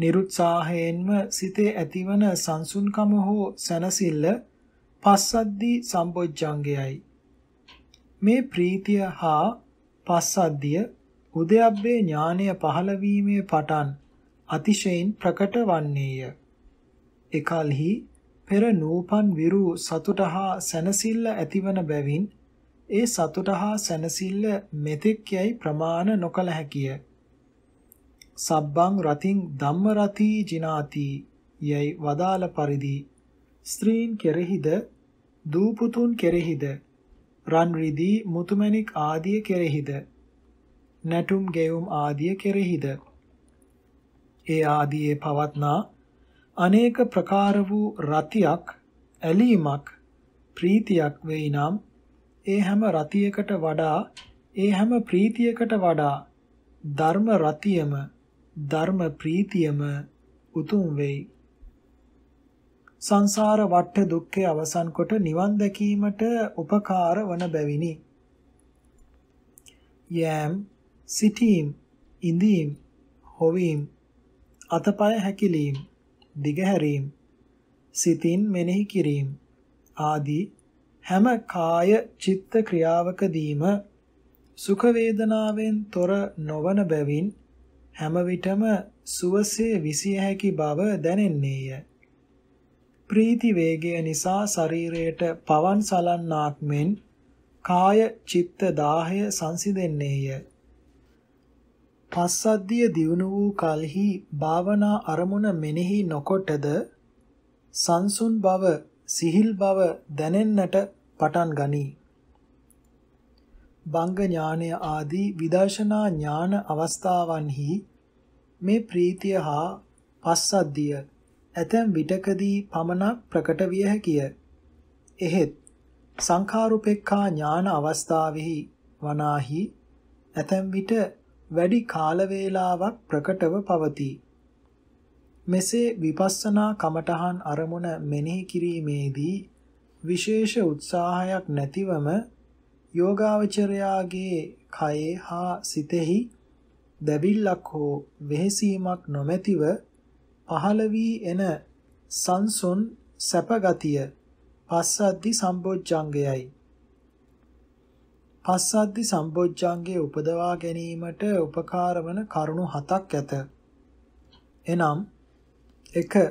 නිරුත්සාහයෙන්ම සිතේ ඇතිවන සංසුන්කම හෝ සැනසෙල්ල පස්සද්දී සම්බොජ්ජංගයයි. මේ ප්‍රීතිය හා පස්සද්ධිය උදයබ්බේ ඥානය පහළවීමේ පටන් අතිශයින් ප්‍රකට වන්නේය. එකල්හි පෙර නූපන් විරු සතුට හා සැනසෙල්ල ඇතිවන බැවින් ඒ සතුට හා සැනසෙල්ල මෙතෙක් යයි ප්‍රමාණ නොකළ හැකිය. සබ්බං රතින් ධම්ම රතී ජිනාති යයි වදාළ පරිදි ස්ත්‍රීන් කෙරෙහිද දූපුතුන් කෙරෙහිද රන් රිදී මුතුමැණික් ආදිය කෙරෙහිද නැටුම් ගෙයුම් ආදිය කෙරෙහිද ඒ ආදියේ පවත්නා අනේක ප්‍රකාර වූ රතියක් ඇලීමක් ප්‍රීතියක් වෙයි නම් ඒ හැම රතියකට වඩා ඒ හැම ප්‍රීතියකට වඩා ධර්ම රතියම ධර්ම ප්‍රීතියම උතුම් වෙයි. සංසාර වට දුක්ඛේ අවසන් කොට නිවන් දැකීමට උපකාර වන බැවිනි. යම් සිටීම්, ඉඳීම්, හොවීම්, අතපය හැකිලීම්, දිගහැරීම්, සිතින් මෙනෙහි කිරීම ආදී හැම කාය චිත්ත ක්‍රියාවකදීම සුඛ වේදනාවෙන් තොර නොවන බැවින් හැම විටම සුවසේ විසිය හැකි බව දැනෙන්නේය. ප්‍රීති වේගය නිසා ශරීරයට පවන් සලන්නාක් මෙන් කාය චිත්ත දාහය සංසිඳෙන්නේය. පස්සද්ධිය දියුණු වූ කලෙහි භාවනා අරමුණ මෙනෙහි නොකොටද සංසුන් බව සිහිල් බව දැනෙන්නට පටන් ගනී. භංග ඥානය ආදී විදර්ශනා ඥාන අවස්ථාවන්හි මේ ප්‍රීතිය හා පස්සද්ධිය ඇතැම් විටකදී පමණක් ප්‍රකට විය හැකිය. එහෙත් සංඛාරුපෙක්ඛා ඥාන අවස්ථාවෙහි වනාහි ඇතැම් විට වැඩි කාල වේලාවක් ප්‍රකටව පවතී. මෙසේ විපස්සනා කමඨහන් අරමුණ මෙනෙහි කිරීමේදී විශේෂ උත්සාහයක් නැතිවම යෝගාවචරයාගේ කයේ හා සිතෙහි දැවිල්ලක් හෝ වෙහසීමක් නොමැතිව පහළ වී එන සංසුන් සැපගතිය පස්සද්දි සම්බොජ්ජංගයයි. පස්සද්දි සම්බොජ්ජංගයේ උපදවා ගැනීමට උපකාර වන කරුණු හතක් ඇත. එනම් 1.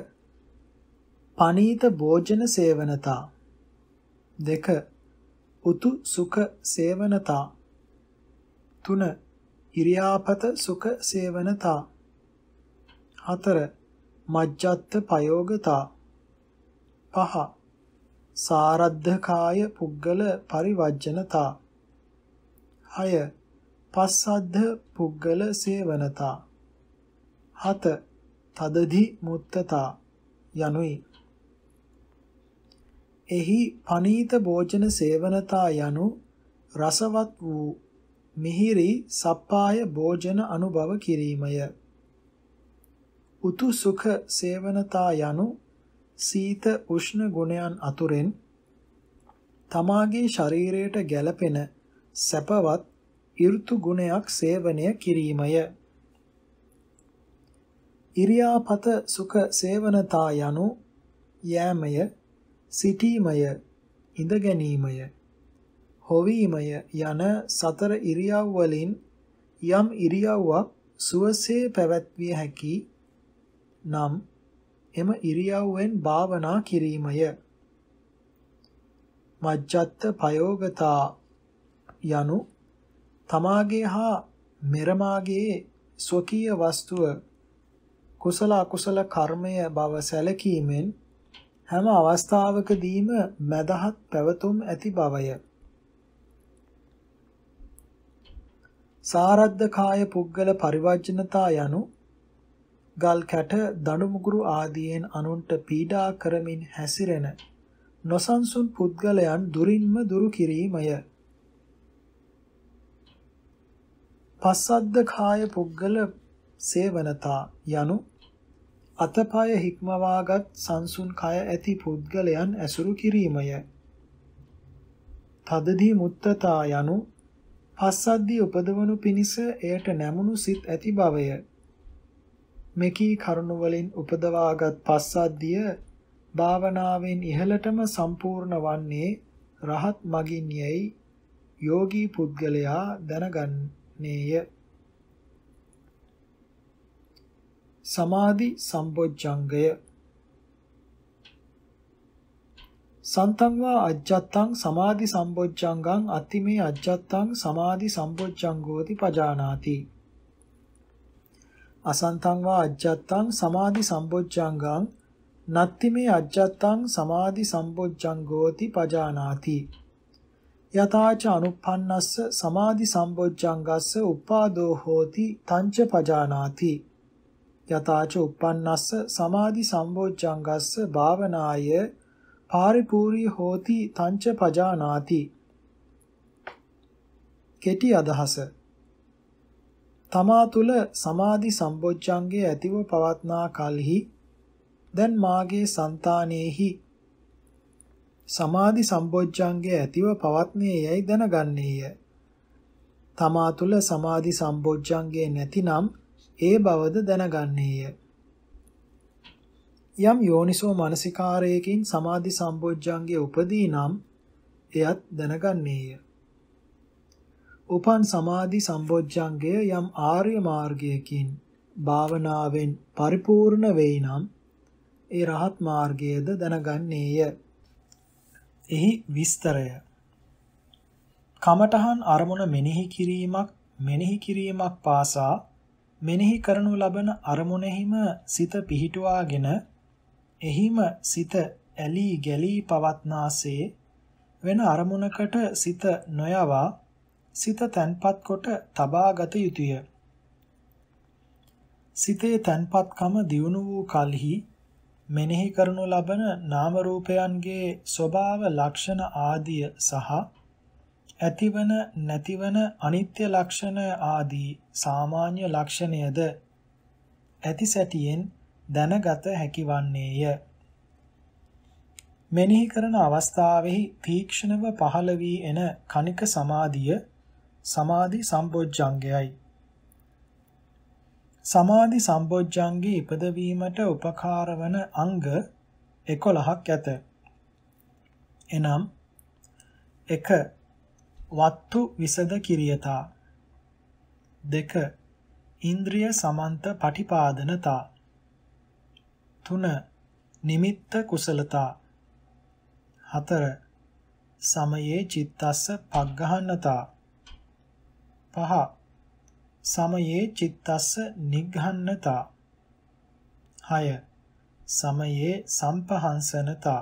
පනීත භෝජන සේවනතා 2. උතු සුඛ සේවනතා 3 ඉරියාපත සුඛ සේවනතා 4 මජ්ජත්ත ප්‍රයෝගතා 5 සාරද්ධකාය පුද්ගල පරිවර්ජනතා 6 පස්සද්ධ පුද්ගල සේවනතා 7 තදදි මුත්තතා යනුයි එහි පනීත භෝජන සේවනතා යනු රසවත් වූ මිහිරි සප්පාය භෝජන අනුභව කිරීමය. උතු සුඛ සේවනතා යනු සීත උෂ්ණ ගුණයන් අතුරෙන් තමාගේ ශරීරයට ගැළපෙන සැපවත් ඍතු ගුණයක් සේවනය කිරීමය. ඉරියාපත සුඛ සේවනතා යනු යෑමය සිටීමය, ඉඳ ගැනීමය, හොවීමය යන සතර ඉරියව් වලින් යම් ඉරියව්වක් සුවසේ පැවැත්විය හැකි නම් එම ඉරියව්වෙන් භාවනා කිරීමය. මජ්ජත්ත ප්‍රයෝගතා යනු තමාගේ හා මෙරමාගේ ස්වකීය වස්තුව කුසල අකුසල කර්මය බව සැලකීමෙන් හැම අවස්ථාවකදීම මදහත් පැවතුම් ඇති බවය. සාරද්ද කාය පුද්ගල පරිවර්ජනතා යනු ගල් කැට දඬු මුගුරු ආදීන් අනුන්ට පීඩා කරමින් හැසිරෙන නොසන්සුන් පුද්ගලයන් දුරින්ම දුරු කිරීමය. පස්සද්ද කාය පුද්ගල සේවනතා යනු අතපය හික්මවාගත් සංසුන් කය ඇති පුද්ගලයන් ඇසුරු කිරීමය. තදදී මුත්තතා යනු පස්සද්දී උපදවනු පිණිස එයට නැමුණු සිත් ඇති බවය. මෙකී කරුණු වලින් උපදවාගත් පස්සද්ධිය භාවනාවෙන් ඉහළටම සම්පූර්ණ වන්නේ රහත් මගින් යයි යෝගී පුද්ගලයා දැනගන්නේය. සමාධි සම්බොජ්ජංගය සන්තංවා අජ්ජත්තං සමාධි සම්බොජ්ජංගං අතිමේ අජ්ජත්තං සමාධි සම්බොජ්ජංගෝති පජානාති අසන්තංවා අජ්ජත්තං සමාධි සම්බොජ්ජංගං නත්තිමේ අජ්ජත්තං සමාධි සම්බොජ්ජංගෝති පජානාති යතාච අනුප්පන්නස්ස සමාධි සම්බොජ්ජංගස්ස උපාදෝ හෝති තංච පජානාති යතාච uppannassa සමාධි සම්බොජ්ජංගස්ස භාවනාය පාරිපූර්ණී හෝති තංච පජානාති කෙටි අදහස තමා තුල සමාධි සම්බොජ්ජංගේ ඇතිව පවත්නා කලෙහි දැන් මාගේ సంతානෙහි සමාධි සම්බොජ්ජංගේ ඇතිව පවත්නේ යයි දැනගන්නේය තමා තුල සමාධි සම්බොජ්ජංගේ නැතිනම් ඒ බවද දැනගන්නේය. යම් යෝනිසෝ මානසිකාරයකින් සමාධි සම්බොජ්ජංගය උපදී නම් එයත් දැනගන්නේය. උපන් සමාධි සම්බොජ්ජංගය යම් ආර්ය මාර්ගයකින් භාවනාවෙන් පරිපූර්ණ වෙයි නම් ඒ රහත් මාර්ගයද දැනගන්නේය. එහි විස්තරය කමඨහන් අරමුණ මෙනෙහි කිරීමක් මෙනෙහි කිරීමක් පාසා මෙනෙහි කරනු ලබන අරමුණෙහිම සිත පිහිටුවාගෙන එහිම සිත ඇලී ගැලී පවත්නාසේ වෙන අරමුණකට සිත නොයවා සිත තැන්පත් කොට තබා ගත යුතුය. සිතේ තැන්පත්කම දියුණු වූ කලෙහි මෙනෙහි කරනු ලබන නාම රූපයන්ගේ ස්වභාව ලක්ෂණ ආදිය සහ ඇතිවන නැතිවන අනිත්‍ය ලක්ෂණ ආදී සාමාන්‍ය ලක්ෂණයද ඇති සැටියෙන් දැනගත හැකිවන්නේය. මෙනෙහි කරන අවස්ථාවෙහි තීක්ෂණව පහළ වී එන කණික සමාධිය සමාධි සම්බොජ්ජංගයයි. සමාධි සම්බොජ්ජංගේ ඉපදවීමට උපකාර වන අංග 11ක් ඇත. එනම් 1 වත්තු විසද කිරියතා දෙක ඉන්ද්‍රිය සමන්ත පටිපාදනතා තුන නිමිත්ත කුසලතා හතර සමයේ චිත්තස්ස පග්ගහන්නතා පහ සමයේ චිත්තස්ස නිග්හන්නතා හය සමයේ සම්පහන්සනතා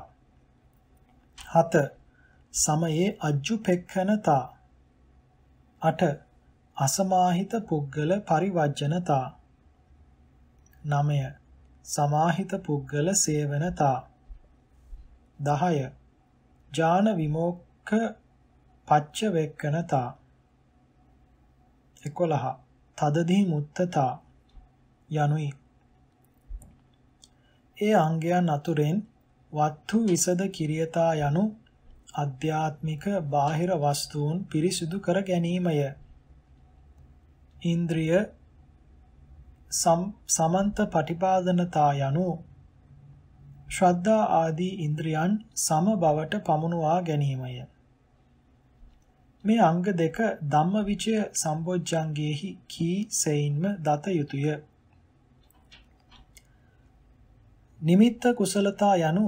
හත සමයේ අජ්ජුපෙක්ඛනතා 8 අසමාහිත පුද්ගල පරිවර්ජනතා 9 සමාහිත පුද්ගල සේවනතා 10 ඥාන විමෝක්ඛ පච්ච වෙක්කනතා 11 තදදී මුත්තතා යනුයි ඒ අංගයන් අතුරෙන් වත්තු විසද කිරියතා යනු අධ්‍යාත්මික බාහිර වස්තුන් පිරිසිදු කර ගැනීමය. ඉන්ද්‍රිය සමන්ත පටිපාදනතා යනු ශ්‍රද්ධා ආදී ඉන්ද්‍රියන් සම බවට පමුණුවා ගැනීමය. මේ අංග දෙක ධම්මවිචය සම්බොජ්ජංගයේහි කී සෙයින්ම දත යුතුය. නිමිත්ත කුසලතා යනු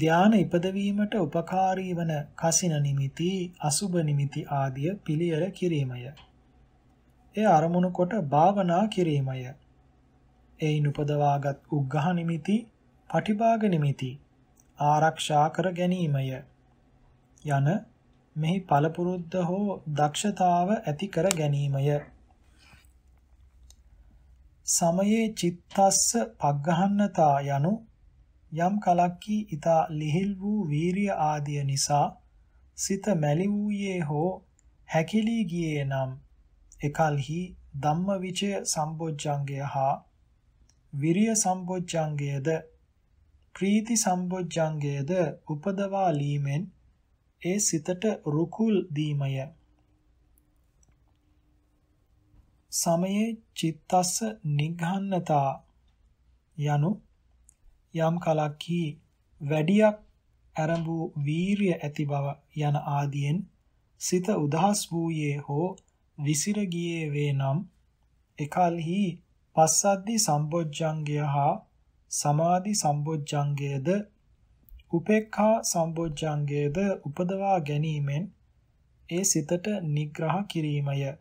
ධාන ඉපදවීමට උපකාරී වන කසින නිමිති, අසුබ නිමිති ආදිය පිළියෙල කිරීමය. එය අරමුණු කොට භාවනා කිරීමය. එයින් උපදවාගත් උග්ඝහ නිමිති, පටිභාග නිමිති ආරක්ෂා කර ගැනීමය. යන මෙහි පළපුරුද්ද හෝ දක්ෂතාව ඇති කර ගැනීමය. සමයේ චිත්තස්ස පග්ගහන්නතා යනු යම් කලක්කි ඊතා ලිහිල් වූ වීරිය ආදිය නිසා සිත මැලි වූයේ හෝ හැකිලී ගියේ නම් එකල්හි ධම්මවිචය සම්බොජ්ජංගය හා විරිය සම්බොජ්ජංගයද ප්‍රීති සම්බොජ්ජංගයද උපදවා ලීමෙන් ඒ සිතට රුකුල් දීමය සමයේ චිත්තස්ස නිග්ඝන්නතා යනු යම් කලක්හි වැඩියක් ආරඹ වූ වීරිය ඇති බව යන ආදියෙන් සිත උදහස් වූයේ හෝ විසිර ගියේ වේනම් එකල්හි පස්සද්දි සම්බොජ්ජංගය හා සමාධි සම්බොජ්ජංගයද උපේක්ඛා සම්බොජ්ජංගයේද උපදවා ගැනීමෙන් ඒ සිතට නිග්‍රහ කිරීමය.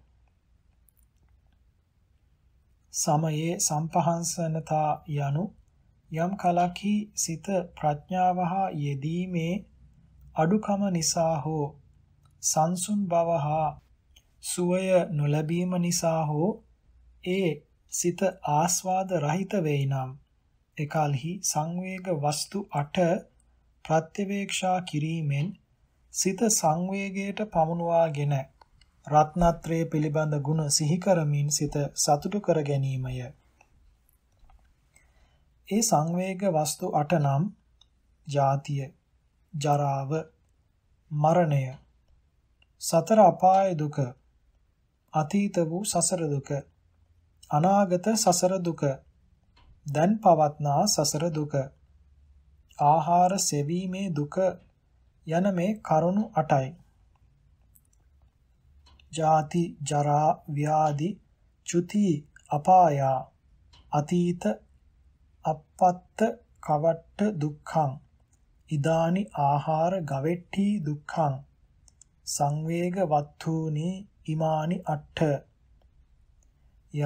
සමයේ සම්පහන්සනතා යනු යම් කලකි සිත ප්‍රඥාව හා යෙදීමේ අඩුකම නිසා හෝ සංසුන් බව හා සුවය නොලැබීම නිසා හෝ ඒ සිත ආස්වාද රහිත වෙයි නම් එකල්හි සංවේග වස්තු 8 ප්‍රත්‍යවේක්ෂා කිරීමෙන් සිත සංවේගයට පමුණවාගෙන රත්නත්‍රයේ පිළිබඳ ගුණ සිහි කරමින් සිත සතුටු කර ගැනීමය ඒ සංවේග වස්තු 8 නම් ජාතිය, ජරාව, මරණය, සතර අපාය දුක, අතීත වූ සසර දුක, අනාගත සසර දුක, දැන් පවත්නා සසර දුක, ආහාර සෙවීමේ දුක යන මේ කරුණු 8යි. ජාති, ජරා, ව්‍යාධි, චුති, අපායා, අතීත අප්පත්ත කවට්ට දුක්ඛං ඉදානි ආහාර ගවෙට්ටි දුක්ඛං සංවේග වත්තුනි ඉමානි අට්ඨ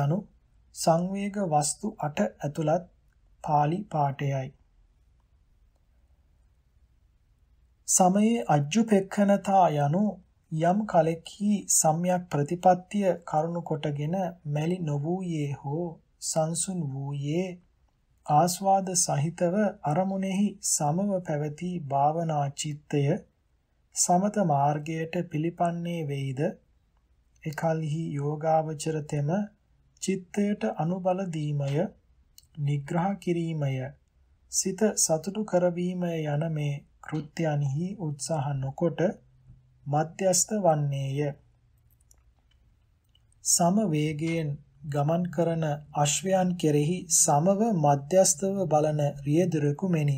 යනු සංවේග වස්තු 8 ඇතුළත් pāli පාඨයයි සමයේ අජ්ජුපෙක්ඛනතා යනු යම් කලෙකි සම්‍යක් ප්‍රතිපත්තිය කරුණු කොටගෙන මැලි නොවූයේ හෝ සංසුන් වූයේ ආස්වාද සහිතව අරමුණෙහි සමව පැවති භාවනා චිත්තය සමත මාර්ගයට පිළිපන්නේ වෙයිද එකල්හි යෝගාවචර තෙම චිත්තයට අනුබල දීමය නිග්‍රහ කිරීමය සිත සතුටු කරවීම යන මේ කෘත්‍යයන්හි උත්සාහ නොකොට මධ්‍යස්ත වන්නේය සම වේගයෙන් ගමන් කරන අශ්වයන් කෙරෙහි සමව මධ්‍යස්තව බලන රියදුරෙකු මෙනි.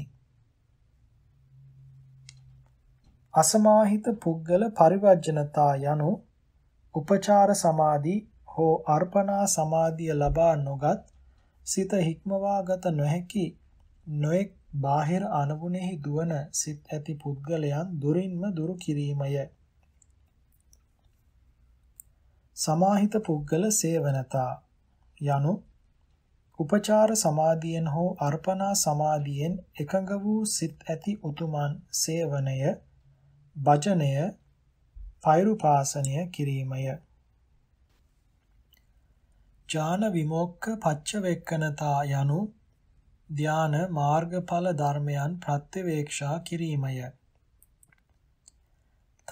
අසමාහිත පුද්ගල පරිවර්ජනතා යනු උපචාර සමාධි හෝ අර්පණා සමාධිය ලබා නොගත් සිත හික්මවාගත නොහැකි නොඑක් බාහිර අනුගුණෙහි දුවන සිත් ඇති පුද්ගලයන් දුරින්ම දුරු කිරීමය. සමාහිත පුද්ගල සේවනතා යනු උපචාර සමාධියෙන් හෝ අර්පණා සමාධියෙන් එකඟ වූ සිත් ඇති උතුමන් සේවනය භජනය පෛරුපාසනය කිරීමය ඥාන විමෝක්ඛ පච්චවෙක්කනතා යනු ධාන මාර්ගඵල ධර්මයන් ප්‍රත්‍යවේක්ෂා කිරීමය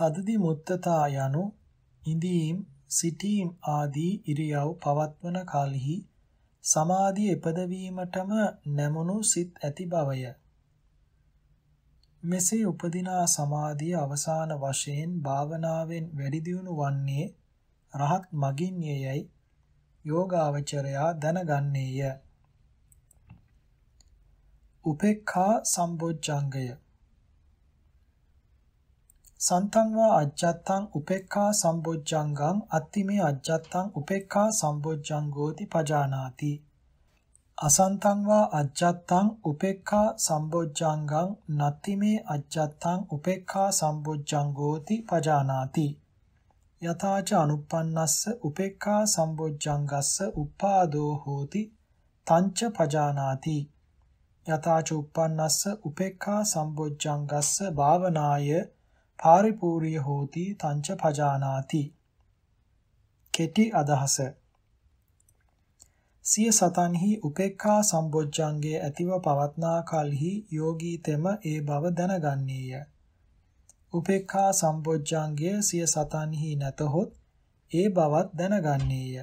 තදදි මුත්තතා යනු ඉඳීම් සිටීම් ආදී ඉරියව් පවත්වන කලෙහි සමාධිය එපදවීමටම නැමුණු සිත් ඇති බවය. මෙසේ උපදිනා සමාධිය අවසාන වශයෙන් භාවනාවෙන් වැඩි දියුණු වන්නේ රහත් මගින් යයයි යෝගාවචරයා දැනගන්නේය. උපේක්ඛා සම්බොජ්ජංගය සන්තං වා අජ්ජත්තං උපේක්ඛා සම්බොජ්ජංගං අත්තිමේ අජ්ජත්තං උපේක්ඛා සම්බොජ්ජංගෝති පජානාති අසන්තං වා අජ්ජත්තං උපේක්ඛා සම්බොජ්ජංගං නත්තිමේ අජ්ජත්තං උපේක්ඛා සම්බොජ්ජංගෝති පජානාති යථාච අනුප්පන්නස්ස උපේක්ඛා සම්බොජ්ජංගස්ස උපාදෝ හෝති තංච පජානාති යථාච උප්පන්නස්ස උපේක්ඛා සම්බොජ්ජංගස්ස භාවනාය පාරිපූර්ය හෝති තංච පජානාති කෙටි අදහස සිය සතන්හි උපේක්ඛා සම්බොජ්ජංගේ ඇතිව පවත්නා කලෙහි යෝගී තෙම ඒ බව දැනගන්නේය උපේක්ඛා සම්බොජ්ජංගය සිය සතන්හි නැතහොත් ඒ බවත් දැනගන්නේය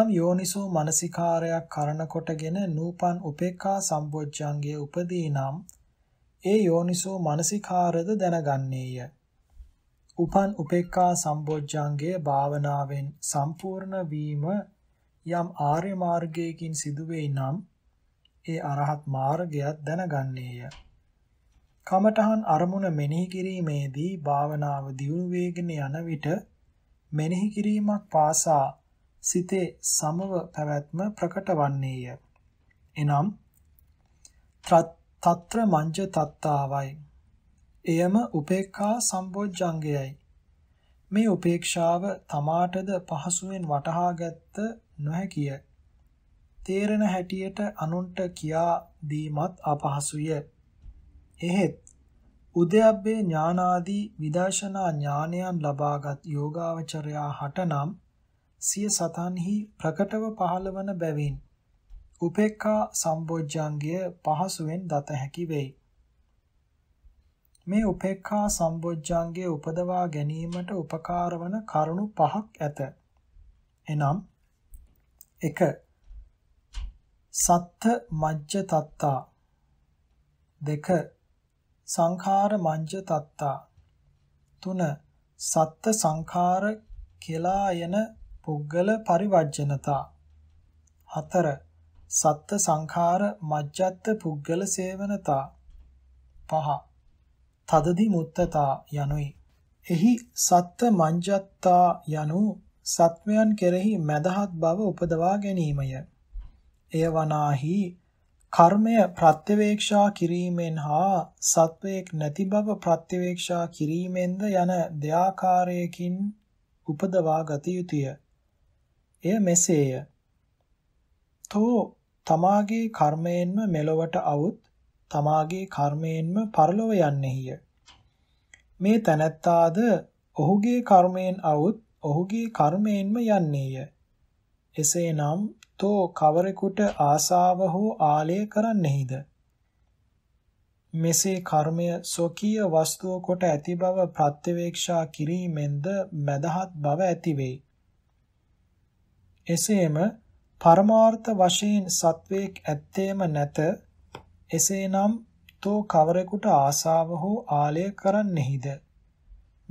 යම් යෝනිසෝ මනසිකාරයක් කරන කොටගෙන නූපන් උපේක්ඛා සම්බොජ්ජංගයේ උපදී නම් ඒ යෝනිසෝ මානසිකාරද දැනගන්නේය. උපන් උපේක්ඛා සම්බොජ්ජංගයේ භාවනාවෙන් සම්පූර්ණ වීම යම් ආර්ය මාර්ගයකින් සිදුවේ නම් ඒ අරහත් මාර්ගයත් දැනගන්නේය. කමඨහන් අරමුණ මෙනෙහි කිරීමේදී භාවනාව දියුණු වේගෙන යන විට මෙනෙහි කිරීමක් පාසා සිතේ සමව පැවැත්ම ප්‍රකටවන්නේය. එනම් ත්‍රත් తత్‍ර මංජ තත්තාවයි. එයම උපේක්ඛා සම්බොජ්ජංගයයි. මේ උපේක්ෂාව තමාටද පහසුවෙන් වටහාගත්ත නොහැකිය. තේරෙන හැටියට අනුන්ට කියා දීමත් අපහසුය. එහෙත් උද්‍යබ්බේ ඥානාදී විදර්ශනා ඥානයන් ලබාගත් යෝගාවචරයා හටනම් සිය සතන්හි ප්‍රකටව පහළවන බැවින් උපේක්ඛා සම්බොජ්ජංගය පහසුවෙන් දත හැකි වෙයි. මේ උපේක්ඛා සම්බොජ්ජංගය උපදවා ගැනීමට උපකාර වන කරුණු පහක් ඇත. එනම් 1. සත්ත මජ්ජ තත්තා 2. සංඛාර මජ්ජ තත්තා 3. සත්ත සංඛාර කියලා යන පුද්ගල පරිවර්ජනතා 4 සත්ත සංඛාර මජ්ජත්ත පුද්ගල සේවනතා පහ තදදි මුත්තතා යනුයි එහි සත්ත මංජත්තා යනු සත්වයන් කෙරෙහි මැදහත් බව උපදවා ගැනීමය එය වනාහි කර්මය ප්‍රත්‍යවේක්ෂා කිරීමෙන් හා සත්වයක් නැති බව ප්‍රත්‍යවේක්ෂා කිරීමෙන්ද යන දෙආකාරයකින් උපදවා ගත යුතුය එය මෙසේය තෝ තමාගේ කර්මයෙන්ම මෙලොවට අවුත් තමාගේ කර්මයෙන්ම පරලොව යන්නේය. මේ තැනැත්තාද ඔහුගේ කර්මයෙන් අවුත් ඔහුගේ කර්මයෙන්ම යන්නේය. එසේනම් තෝ කවරෙකුට ආසාව හෝ ආලය කරන්නේහිද? මෙසේ කර්මය සොකීය වස්තුව කොට ඇති බව ප්‍රත්‍යවේක්ෂා කිරීමෙන්ද මදහත් බව ඇති එසේම පරමාර්ථ වශයෙන් සත්වයක් ඇත්තේම නැත එසේනම් තෝ කවරෙකුට ආසාව හෝ ආලය කරන්නෙහිද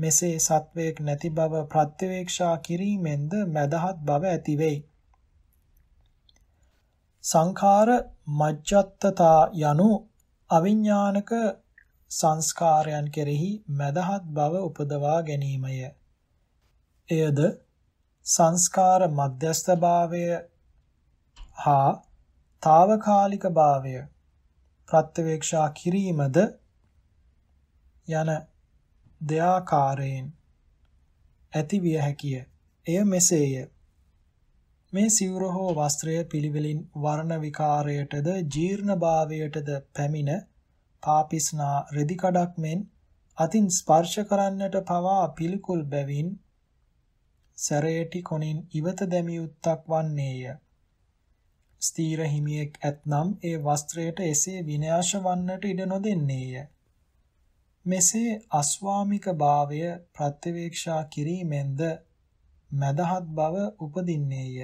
මෙසේ සත්වයක් නැති බව ප්‍රත්‍යවේක්ෂා කිරීමෙන්ද මදහත් බව ඇතිවෙයි සංඛාර මජ්ජත්තතා යනු අවිඥානික සංස්කාරයන් කෙරෙහි මදහත් බව උපදවා ගැනීමය එයද සංස්කාර මධ්‍යස්ථභාවය හා తాවකාලිකභාවය ප්‍රත්‍යවේක්ෂා කිරීමද යන දෙආකාරයෙන් ඇතිවිය හැකිය. එය මෙසේය. මේ සිවුර හෝ වස්ත්‍රය පිළිවෙලින් වර්ණ විකාරයටද ජීර්ණභාවයටද පැමිණ පාපිස්නා රෙදි කඩක් මෙන් අතින් ස්පර්ශ කරන්නට පවා පිළිකුල් බැවින් සැරේටි කොනින් ඉවත දැමිය උත්තක් වන්නේය. ස්ථීර හිමියෙක් ඇතනම් ඒ වස්ත්‍රයට එසේ විනාශ වන්නට ඉඩ නොදෙන්නේය. මෙසේ අස්වාමික භාවය ප්‍රත්‍යවේක්ෂා කිරීමෙන්ද මදහත් බව උපදින්නේය.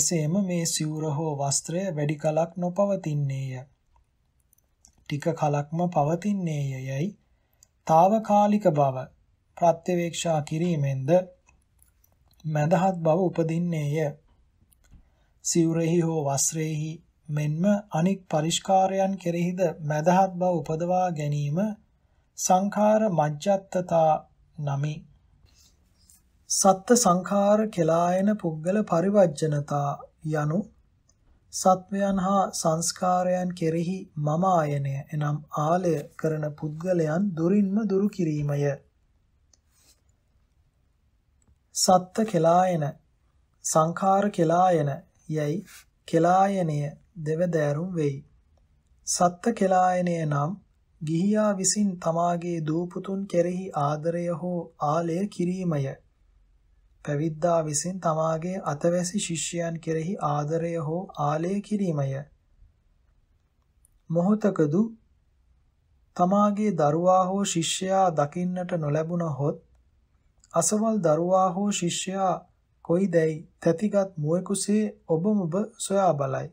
එසේම මේ සිවුර හෝ වස්ත්‍රය වැඩි කලක් නොපවතින්නේය. ටික කලක්ම පවතින්නේය යයි తాවකාලික බව ප්‍රත්‍යවේක්ෂා කිරීමෙන්ද මදහත් බව උපදින්නේය. සිවුරෙහි හෝ වස්ත්‍රෙහි මෙන්ම අනික් පරිස්කාරයන් කෙරෙහිද මදහත් බව උපදවා ගැනීම සංඛාර මජ්ජත්තතා නමි. සත්ත්‍ය සංඛාර කෙලායන පුද්ගල පරිවර්ජනතා යනු සත්වයන් හා සංස්කාරයන් කෙරෙහි මම ආයනය එනම් ආලය කරන පුද්ගලයන් දුරින්ම දුරු කිරීමය. සත්ත්‍ය කෙලායන සංඛාර කෙලායන යැයි කෙලායනය දෙවදෑරුම් වෙයි. සත්ත කෙලායනය නම් ගිහියා විසින් තමාගේ දූපුතුන් කෙරෙහි ආදරය හෝ ආලය කිරීමය. පැවිද්දා විසින් තමාගේ අතවැසි ශිෂ්‍යයන් කෙරෙහි ආදරය හෝ ආලය කිරීමය. මොහොතකදු තමාගේ දරුවා හෝ ශිෂ්‍යයා දකින්නට නොලැබුණහොත් අසවල් දරුවා හෝ ශිෂ්‍යයා කොයිදැයි තැතිගත් මුවෙකුසේ ඔබම ඔබ සොයා බලයි.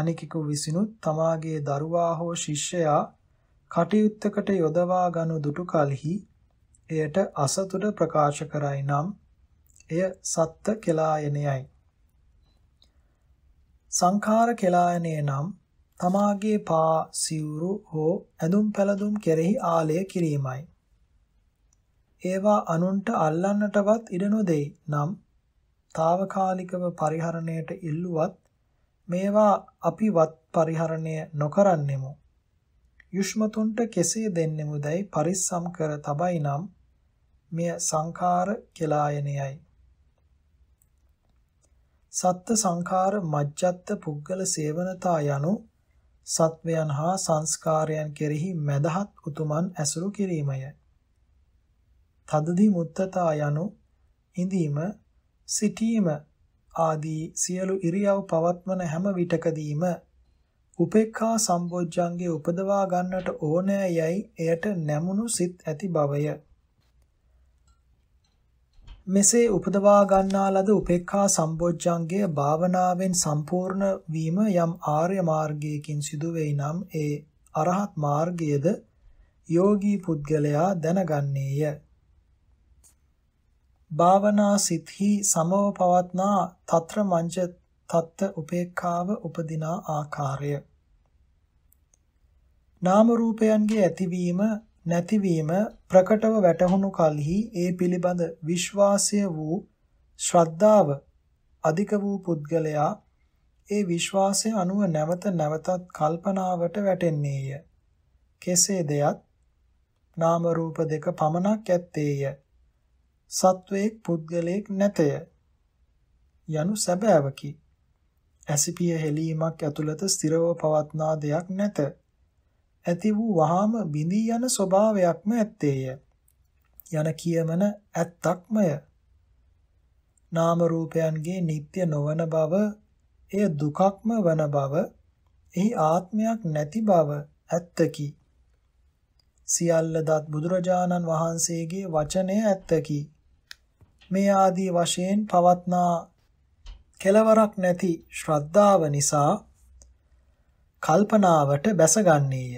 අනිකෙකු විසිනුත් තමාගේ දරුවා හෝ ශිෂ්‍යයා කටයුත්තකට යොදවා ගනු දුටු කලෙහි එයට අසතුට ප්‍රකාශ කරයි නම් එය සත්ත්‍ය කෙලායනයයි. සංඛාර කෙලායනය නම් තමාගේ පා සිවුරු හෝ ඇඳුම් පැළඳුම් කෙරෙහි ආලය කිරීමයි. ඒවා අනුන්ට අල්ලන්නටවත් ඉඩ නොදෙයි. නම් తాවකාලිකව පරිහරණයට ඉල්ලුවත් මේවා අපිවත් පරිහරණය නොකරන්නෙමු. යුෂ්මතුන්ට කෙසේ දෙන්නෙමුදැයි පරිස්සම් කර තබයි නම් මෙය සංඛාර කෙලායනයයි. සත්ත්ව සංඛාර මජ්ජත්ත පුද්ගල සේවනතා යනු සත්වයන් හා සංස්කාරයන් කෙරෙහි මැදහත් උතුමන් ඇසුරු කිරීමය. තදදි මුත්තතා යනු ඉඳීම සිටීම ආදී සියලු ඉරියව් පවත්වන හැම විටකදීම උපේක්ඛා සම්බොජ්ජංගේ උපදවා ගන්නට ඕනෑ යයි එයට නැමුණු සිත් ඇති බවය. මෙසේ උපදවා ගන්නා ලද උපේක්ඛා සම්බොජ්ජංගය භාවනාවෙන් සම්පූර්ණ වීම යම් ආර්ය මාර්ගයකින් සිදු වෙයි නම් ඒ අරහත් මාර්ගයේද යෝගී පුද්ගලයා දැනගන්නේය. භාවනා සිත්හි සමව පවත්නා తත්‍ර මංජ තත්ත උපේක්ඛාව උපදිනා ආකාරය නාම රූපයන්ගේ ඇතිවීම නැතිවීම ප්‍රකටව වැටහුණු කලෙහි ඒ පිළිබඳ විශ්වාසය වූ ශ්‍රද්ධාව අධික වූ පුද්ගලයා ඒ විශ්වාසය අනුව නැවත නැවතත් කල්පනාවට වැටෙන්නේය. කෙසේ දෙයත් නාම රූප දෙක පමණක් ඇත්තේය. සත්වයෙක් පුද්ගලයෙක් නැතය යනු සැබෑවකි. ඇසිපිය හෙලීමක් ඇතුළත ස්ථිරව පවත්නා දෙයක් නැත. ඇති වූ වහාම බිඳී යන ස්වභාවයක්ම ඇත්තේය. යන කියමන ඇත්තක්මය. නාම රූපයන්ගේ නিত্য නොවන බව, එය දුකක්ම වන බව, එහි ආත්මයක් නැති බව ඇත්තකි. සියල්ල දත් බුදුරජාණන් වහන්සේගේ වචනය ඇත්තකි. මේ ආදී වශයෙන් පවත්නා කෙලවරක් නැති ශ්‍රද්ධාව නිසා කල්පනාවට බැසගන්නේය.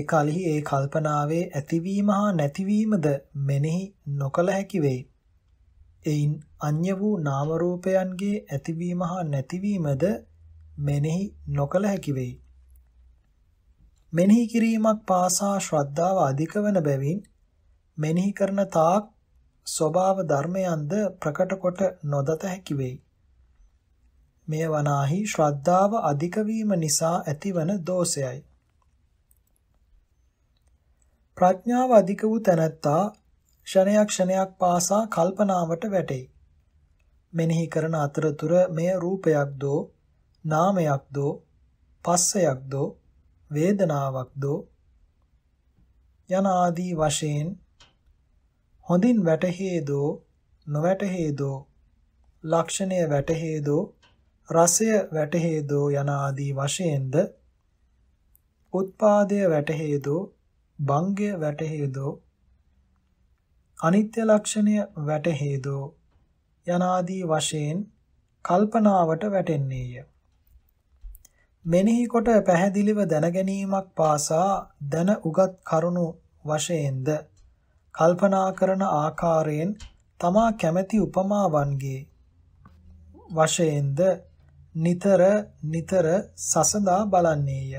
එකල්හි ඒ කල්පනාවේ ඇතිවීම හා නැතිවීමද මෙනෙහි නොකළ හැකි වේ. එයින් අන්‍ය වූ නාම රූපයන්ගේ ඇතිවීම හා නැතිවීමද මෙනෙහි නොකළ හැකි වේ. මෙනෙහි කිරීමක් පාසා ශ්‍රද්ධාව අධික වන බැවින් මෙනෙහි කරන තාක් ස්වභාව ධර්මයන්ද ප්‍රකට කොට නොදත හැකි වෙයි. මේ වනාහි ශ්‍රද්ධාව අධික වීම නිසා ඇතිවන දෝෂයයි. ප්‍රඥාව අධික වූ තැනැත්තා ක්ෂණයක් ක්ෂණයක් පාසා කල්පනාවට වැටේ. මෙනෙහි කරන අතරතුර මෙය රූපයක් දෝ නාමයක් දෝ පස්සයක් දෝ වේදනාවක් දෝ යන ආදී වශයෙන් හොඳින් වැටහේදෝ නොවැටහේදෝ ලක්ෂණය වැටහේදෝ රසය වැටහේදෝ යන ආදී වශයෙන්ද උත්පාදය වැටහේදෝ භංගය වැටහේදෝ අනිත්‍ය ලක්ෂණය වැටහේදෝ යනාදී වශයෙන් කල්පනාවට වැටෙන්නේය. මෙනෙහි කොට පැහැදිලිව දැනගැනීමක් පාසා දැන උගත් කරුණු වශයෙන්ද කල්පනා කරන ආකාරයෙන් තමා කැමැති උපමාවන්ගේ වශයෙන්ද නිතර නිතර සසඳා බලන්නේය.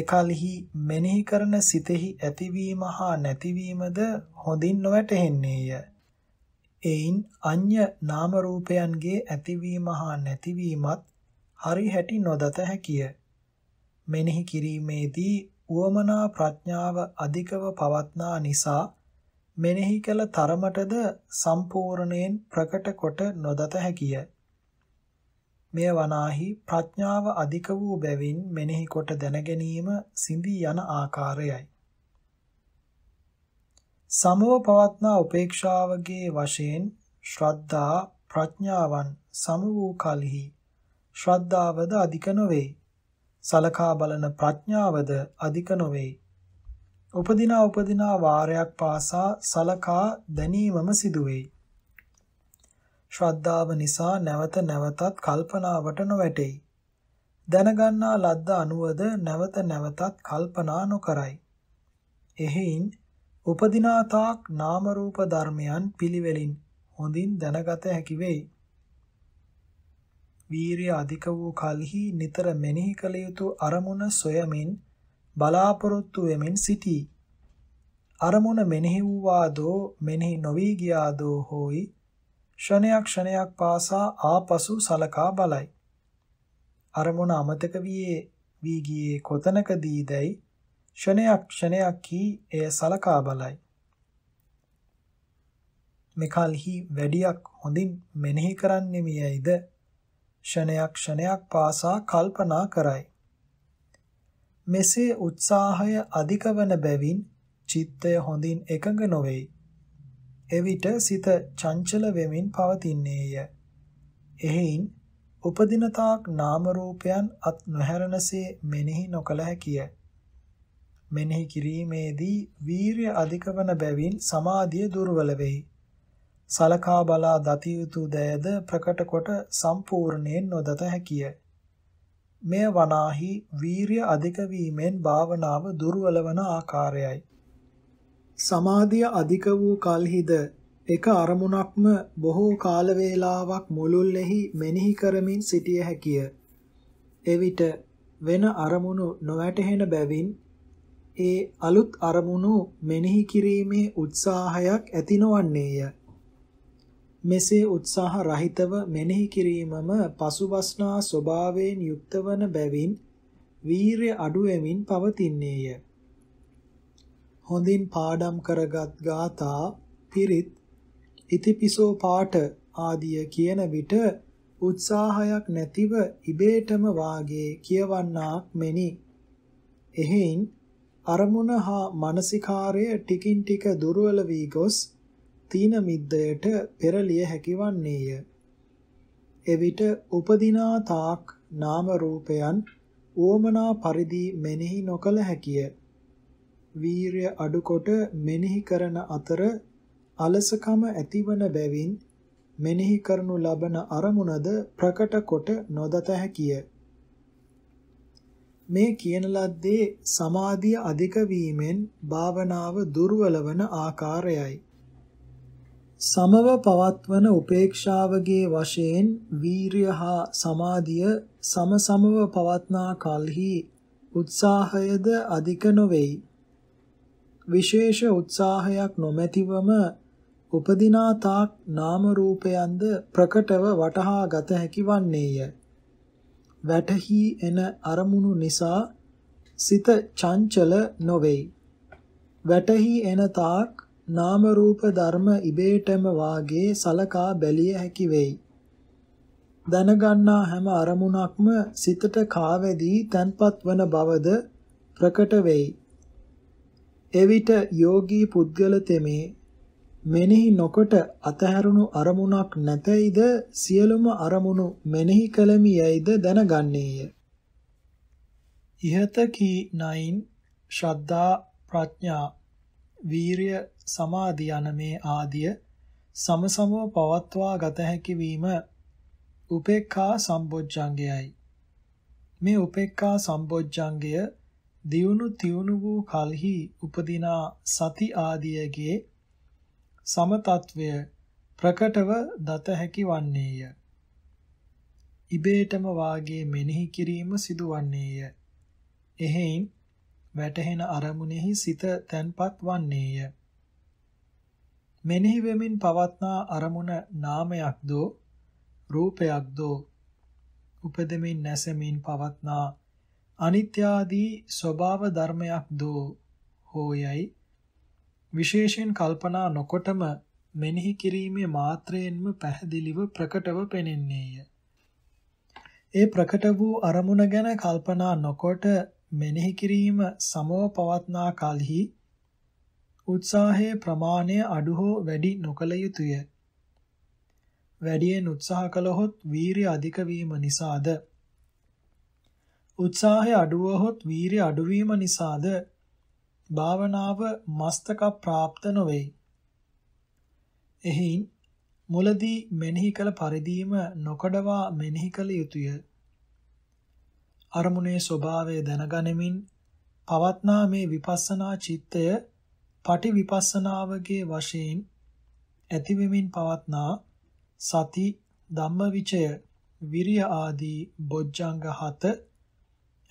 එකල්හි මෙනෙහි කරන සිතෙහි ඇතිවීම හා නැතිවීමද හොඳින් නොවැටහෙන්නේය. එයින් අඤ්‍ය නාම රූපයන්ගේ ඇතිවීම හා නැතිවීමත් හරි හැටි නොදත හැකිය. මෙනෙහි කිරීමේදී උවමනා ප්‍රඥාව අධිකව පවත්නා නිසා මෙනෙහි කළ තරමටද සම්පූර්ණයෙන් ප්‍රකට කොට නොදත හැකිය. මෙය වනාහි ප්‍රඥාව අධික වූ බැවින් මෙනෙහි කොට දැන ගැනීම සිඳී යන ආකාරයයි. සමව පවත්නා උපේක්ෂාවගේ වශයෙන් ශ්‍රද්ධා ප්‍රඥාවන් සම වූ කලෙහි ශ්‍රද්ධාවද අධික නොවේ. සලකා බලන ප්‍රඥාවද අධික නොවේ. උපදිනා උපදිනා වාරයක් පාසා සලකා දැනීමම සිදුවේයි. ශ්‍රද්ධාව නිසා නැවත නැවතත් කල්පනාවට නොවැටෙයි. දැනගන්නා ලද්ද අනුවද නැවත නැවතත් කල්පනා නොකරයි. එහෙයින් උපදිනා තාක් නාම රූප ධර්මයන් පිළිවෙලින් හොඳින් දැනගත හැකි වෙයි. වීරිය අධික වූ කලෙහි නිතර මෙනෙහි කළ යුතු අරමුණ සොයමින් බලාපොරොත්තු වෙමින් සිටී. අරමුණ මෙනෙහි වූවාදෝ මෙනෙහි නොවි ගියාදෝ හෝයි ක්ෂණයක් ක්ෂණයක් පාසා ආපසු සලකා බලයි. අරමුණ අමතක වියේ වී ගියේ කොතනකදීදයි ක්ෂණයක් ක්ෂණයක් කී එය සලකා බලයි. මෙකල්හි වැඩියක් හොඳින් මෙනෙහි කරන්නෙමියයිද ක්ෂණයක් ක්ෂණයක් පාසා කල්පනා කරයි. මෙසේ උත්සාහය අධික වන බැවින් චිත්තය හොඳින් එකඟ නොවේ. එවිට සිත චංචල වෙමින් පවතින්නේය. එහෙයින් උපදිනතාක් නාම රූපයන් අත් නොහැරනසේ මෙනෙහි නොකළ හැකිය. මෙනෙහි කිරීමේදී වීරය අධික වන බැවින් සමාධිය දුර්වල වෙයි. සලකා බලා දතියුතු දෑද ප්‍රකට කොට සම්පූර්ණයෙන් නොදත හැකිය. මෙය වනාහි වීරිය අධික වීමෙන් භාවනාව දුර්වල වන ආකාරයයි. සමාධිය අධික වූ කලහිද එක අරමුණක්ම බොහෝ කාල වේලාවක් මුළුල්ලෙහි මෙනෙහි කරමින් සිටිය හැකිය. එවිට වෙන අරමුණු නොවැටහෙන බැවින් ඒ අලුත් අරමුණු මෙනෙහි කිරීමේ උත්සාහයක් ඇති නොවන්නේය. මෙසේ උත්සාහ රහිතව මෙනෙහි කිරීමම පසුබස්නා ස්වභාවයෙන් යුක්ත වන බැවින් වීරය අඩුවෙමින් පවතින්නේය. හොඳින් පාඩම් කරගත් ගාථා පිරිත් ඉතිපිසෝ පාට ආදිය කියන විට උත්සාහයක් නැතිව ඉබේටම වාගේ කියවන්නාක් මෙනි. එහෙයින් අරමුණ හා මානසිකාරය ටිකින් ටික දුර්වල වී ගොස් තීන මිද්දයට පෙරලිය හැකිවන්නේය. එවිට උපදිනා තාක් නාම රූපයන් ඕමනා පරිදි මෙනෙහි නොකල හැකිය. වීරය අඩුකොට මෙනෙහි කරන අතර අලසකම ඇතිවන බැවින් මෙනෙහි කරනු ලබන අරමුණද ප්‍රකට කොට නොදත හැකිය. මේ කියන ලද්දේ සමාධිය අධික වීමෙන් භාවනාව දුර්වල වන ආකාරයයි. සමව පවත්වන උපේක්ෂාවගේ වශයෙන් වීරිය හා සමාධිය සමසමව පවත්නා කල්හි උත්සාහයද අධික නොවේයි. විශේෂ උත්සාහයක් නොමැතිවම උපදිනා තාක් නාම රූපයන්ද ප්‍රකටව වටහා ගත හැකි වන්නේය. වැටහි එන අරමුණු නිසා සිත චංචල නොවේයි. වැටහි එන තාක් නාම රූප ධර්ම ඉබේටම වාගේ සලකා බැලිය හැකි වෙයි. දැනගන්නා හැම අරමුණක්ම සිතට කාවැදී තන්පත් වන බවද ප්‍රකට වෙයි. එවිට යෝගී පුද්ගල තෙමේ මෙනෙහි නොකොට අතහැරුණු අරමුණක් නැතයිද සියලුම අරමුණු මෙනෙහි කළමි යයිද දැනගන්නේය. ඉහත කී නයින් ශ්‍රද්ධා ප්‍රඥා වීරය සමාධි යන මේ ආදිය සමසමව පවත්වා ගත හැකි වීම උපේක්ඛා සම්බොජ්ජංගයයි. මේ උපේක්ඛා සම්බොජ්ජංගය දියුණු තියුණු වූ කලහි උපදිනා සති ආදියගේ සම తත්වය ප්‍රකටව දත හැකි වන්නේය. ඉබේටම වාගේ මෙනෙහි කිරීම සිදුවන්නේය. එහෙයින් වැටහෙන අරමුණෙහි සිත තැන්පත් වන්නේය. මෙනෙහි වෙමින් පවත්නා අරමුණ නාමයක් දෝ රූපයක් දෝ උපදෙමින් නැසෙමින් පවත්නා අනිත්‍ය ආදී ස්වභාව ධර්මයක් දෝ හෝයයි විශේෂයෙන් කල්පනා නොකොටම මෙනෙහි කිරීමේ මාත්‍රයෙන්ම පැහැදිලිව ප්‍රකටව පෙනෙන්නේය. ඒ ප්‍රකට වූ අරමුණ ගැන කල්පනා නොකොට මෙනෙහි කිරීම සමව පවත්නා කලෙහි උත්සාහයේ ප්‍රමාණය අඩු හෝ වැඩි නොකළ යුතුය. වැඩියෙන් උත්සාහ කළහොත් වීරිය අධික වීම නිසාද උත්සාහය අඩුවහොත් වීරිය අඩුවීම නිසාද භාවනාව මස්තක પ્રાપ્ત නොවේ. එහින් මුලදී මෙනෙහි කළ පරිදීම නොකඩවා මෙනෙහි කළ යුතුය. අරමුණේ ස්වභාවය දැනගැනීමෙන් පවත්නා මේ විපස්සනා චිත්තය පටි විපස්සනාවගේ වශයෙන් ඇතිවෙමින් පවත්නා සති ධම්මවිචය විරිය ආදී බොජ්ජංග හත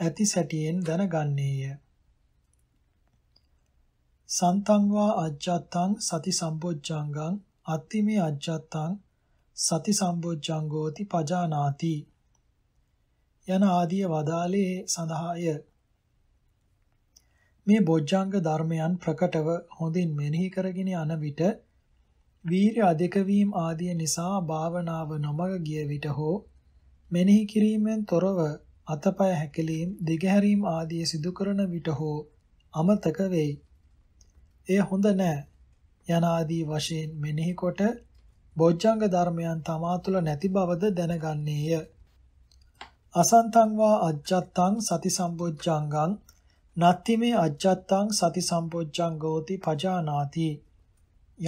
ඇති සැටියෙන් දැනගන්නේය. සන්තං වා අජ්ජත්තං සති සම්බොජ්ජංගං අත්තිමේ අජ්ජත්තං සති සම්බොජ්ජංගෝති පජානාති යන ආදී වදාලේ සඳහාය මේ බොජ්ජංග ධර්මයන් ප්‍රකටව හොඳින් මෙනෙහි කරගෙන යන විට වීරිය අධික වීම ආදී නිසා භාවනාව නොමග ගිය විට හෝ මෙනෙහි කිරීමෙන් තොරව අතපය හැකිලීම් දිගහැරීම් ආදී සිදු කරන විට හෝ අමතක වෙයි. එය හොඳ නෑ. යනාදී වශයෙන් මෙනෙහි කොට බොජ්ජංග ධර්මයන් තමා තුළ නැති බවද දැනගන්නේය. අසන්තං වා අජ්ජත්තං සති සම්බොජ්ජංගං නත්ති මේ අජ්ජත්තං සති සම්පොච්චංගෝති පජානාති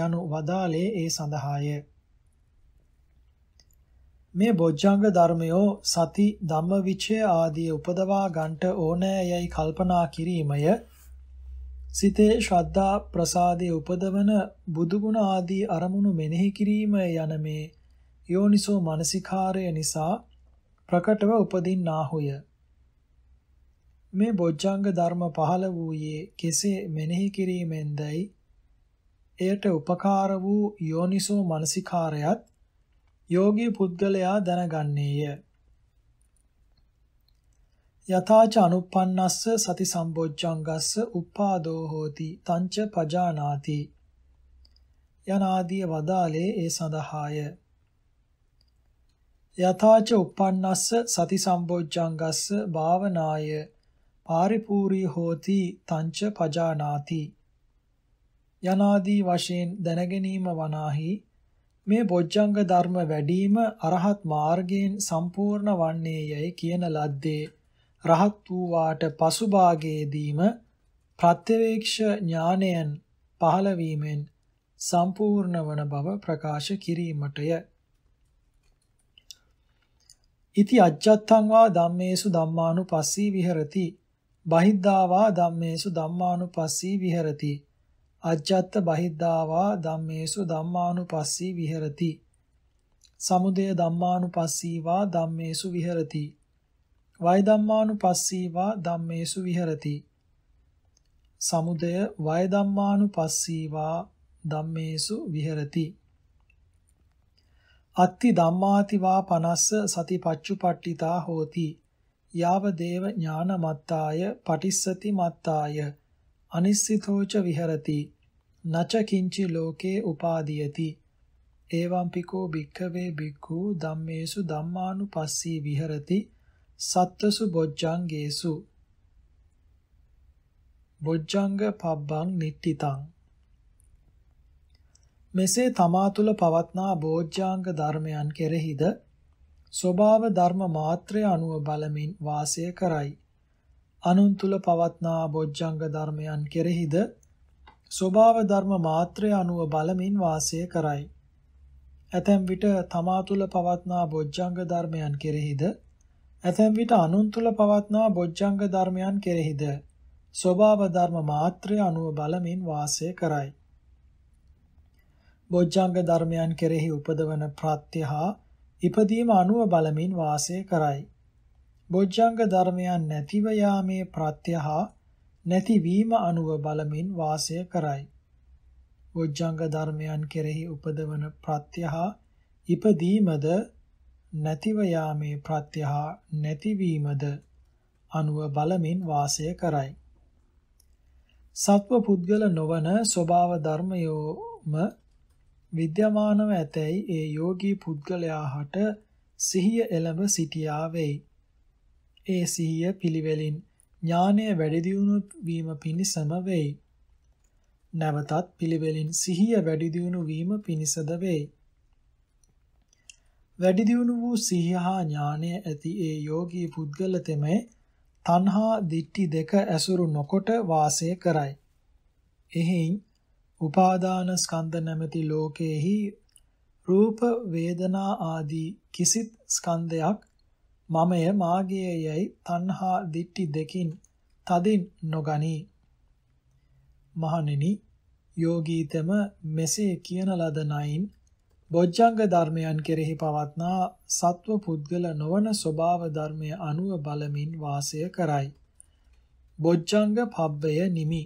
යනු වදාලේ ඒ සඳහාය මේ බොජ්ජංග ධර්මයෝ සති ධම්මවිචය ආදී උපදවා ගන්නට ඕනෑයයි කල්පනා කිරීමය සිතේ ශ්‍රද්ධා ප්‍රසාදයේ උපදවන බුදුගුණ ආදී අරමුණු මෙනෙහි කිරීම යන මේ යෝනිසෝ මනසිකාරය නිසා ප්‍රකටව උපදින්නාහුය මේ බොජ්ජංග ධර්ම පහළ වූයේ කෙසේ මෙනෙහි කිරීමෙන්දයි එයට උපකාර වූ යෝනිසෝ මනසිකාරයත් යෝගී පුද්ගලයා දැනගන්නේය. යථාච අනුප්පන්නස්ස සති සම්බොජ්ජංගස්ස උප්පාදෝ හෝති තංච පජානාති යනාදී වදාලේ ඒ සඳහාය යථාච උප්පන්නස්ස සති සම්බොජ්ජංගස්ස භාවනාය පාරිපූර්ණී හෝති තංච පජානාති යනාදී වශයෙන් දැනගැනීම වනාහි මේ බොජ්ජංග ධර්ම වැඩිම අරහත් මාර්ගයෙන් සම්පූර්ණ වන්නේ යයි කියන ලද්දේ රහත් වූ වාට පසුභාගයේදීම ප්‍රත්‍යවේක්ෂ ඥානයෙන් පහළ වීමෙන් සම්පූර්ණ වන බව ප්‍රකාශ කිරීමටය ඉති අජ්ජත්තං වා ධම්මේසු ධම්මානුපස්සී විහෙරති බහිද්ධාවා ධම්මේසු ධම්මානුපස්සී විහෙරති. අජ්ජත්ත බහිද්ධාවා ධම්මේසු ධම්මානුපස්සී විහෙරති. සමුදය ධම්මානුපස්සීවා ධම්මේසු විහෙරති. වය ධම්මානුපස්සීවා ධම්මේසු විහෙරති. සමුදය වය ධම්මානුපස්සීවා ධම්මේසු විහෙරති. අත්ති ධම්මාතිවා පනස්ස සතිපච්චුපට්ඨිතා හෝති. යාවදේව ඥානමත්තාය පටිස්සති මත්තාය අනිස්සිතෝච විහෙරති නච කිංචි ලෝකේ උපාදීයති ඒවම්පිකෝ භික්ඛවේ භික්ඛු ධම්මේසු ධම්මානුපස්සී විහෙරති සත්තසු බොජ්ජංගේසු බොජ්ජංග පබ්බං නිට්ඨිතං මෙසේ තමා තුල පවත්නා බෝධ්‍යාංග ධර්මයන් කෙරෙහිද ස්වභාව ධර්ම මාත්‍රය අනුව බලමින් වාසය කරයි. අනුන් තුල පවත්නා බොජ්ජංග ධර්මයන් කෙරෙහිද ස්වභාව ධර්ම මාත්‍රය අනුව බලමින් වාසය කරයි. ඇතැම් විට තමා තුල පවත්නා බොජ්ජංග ධර්මයන් කෙරෙහිද ඇතැම් විට අනුන් තුල පවත්නා බොජ්ජංග ධර්මයන් කෙරෙහිද ස්වභාව ධර්ම මාත්‍රය අනුව බලමින් වාසය කරයි. බොජ්ජංග ධර්මයන් කෙරෙහි උපදවන ප්‍රත්‍ය හා ඉපදීම අනුව බලමින් වාසය කරයි. බොජ්ජංග ධර්මයන් නැතිව යාමේ ප්‍රත්‍යහ නැතිවීම අනුව බලමින් වාසය කරයි. බොජ්ජංග ධර්මයන් කෙරෙහි උපදවන ප්‍රත්‍යහ ඉපදීමද නැතිව යාමේ ප්‍රත්‍යහ නැතිවීමද අනුව බලමින් වාසය කරයි. සත්ව පුද්ගල නොවන ස්වභාව ධර්මයෝම විද්‍යමානව ඇතැයි ඒ යෝගී පුද්ගලයා හට සිහිය එළඹ සිටියා වෙයි. ඒ සිහිය පිළිවෙලින් ඥානය වැඩි දියුණු වීම පිණිසම වෙයි. නැවතත් පිළිවෙලින් සිහිය වැඩි දියුණු වීම පිණිසද වෙයි. වැඩි දියුණු වූ සිහිය හා ඥානය ඇති ඒ යෝගී පුද්ගල තෙමේ තණ්හා දිට්ඨි දෙක ඇසුරු නොකොට වාසය කරයි. එහෙන් උපාදාන ස්කන්ධ නැමැති ලෝකයේහි රූප වේදනා ආදී කිසිත් ස්කන්ධයක් මමය මාගේ යයි තණ්හා දිට්ටි දෙකින් තදින් නොගනී මහණෙනි යෝගීතම මෙසේ කියන ලද නයින් බොජ්ජංග ධර්මයන් කෙරෙහි පවත්නා සත්ව පුද්ගල නොවන ස්වභාව ධර්මය අනුව බලමින් වාසය කරයි බොජ්ජංග පබ්බය නිමි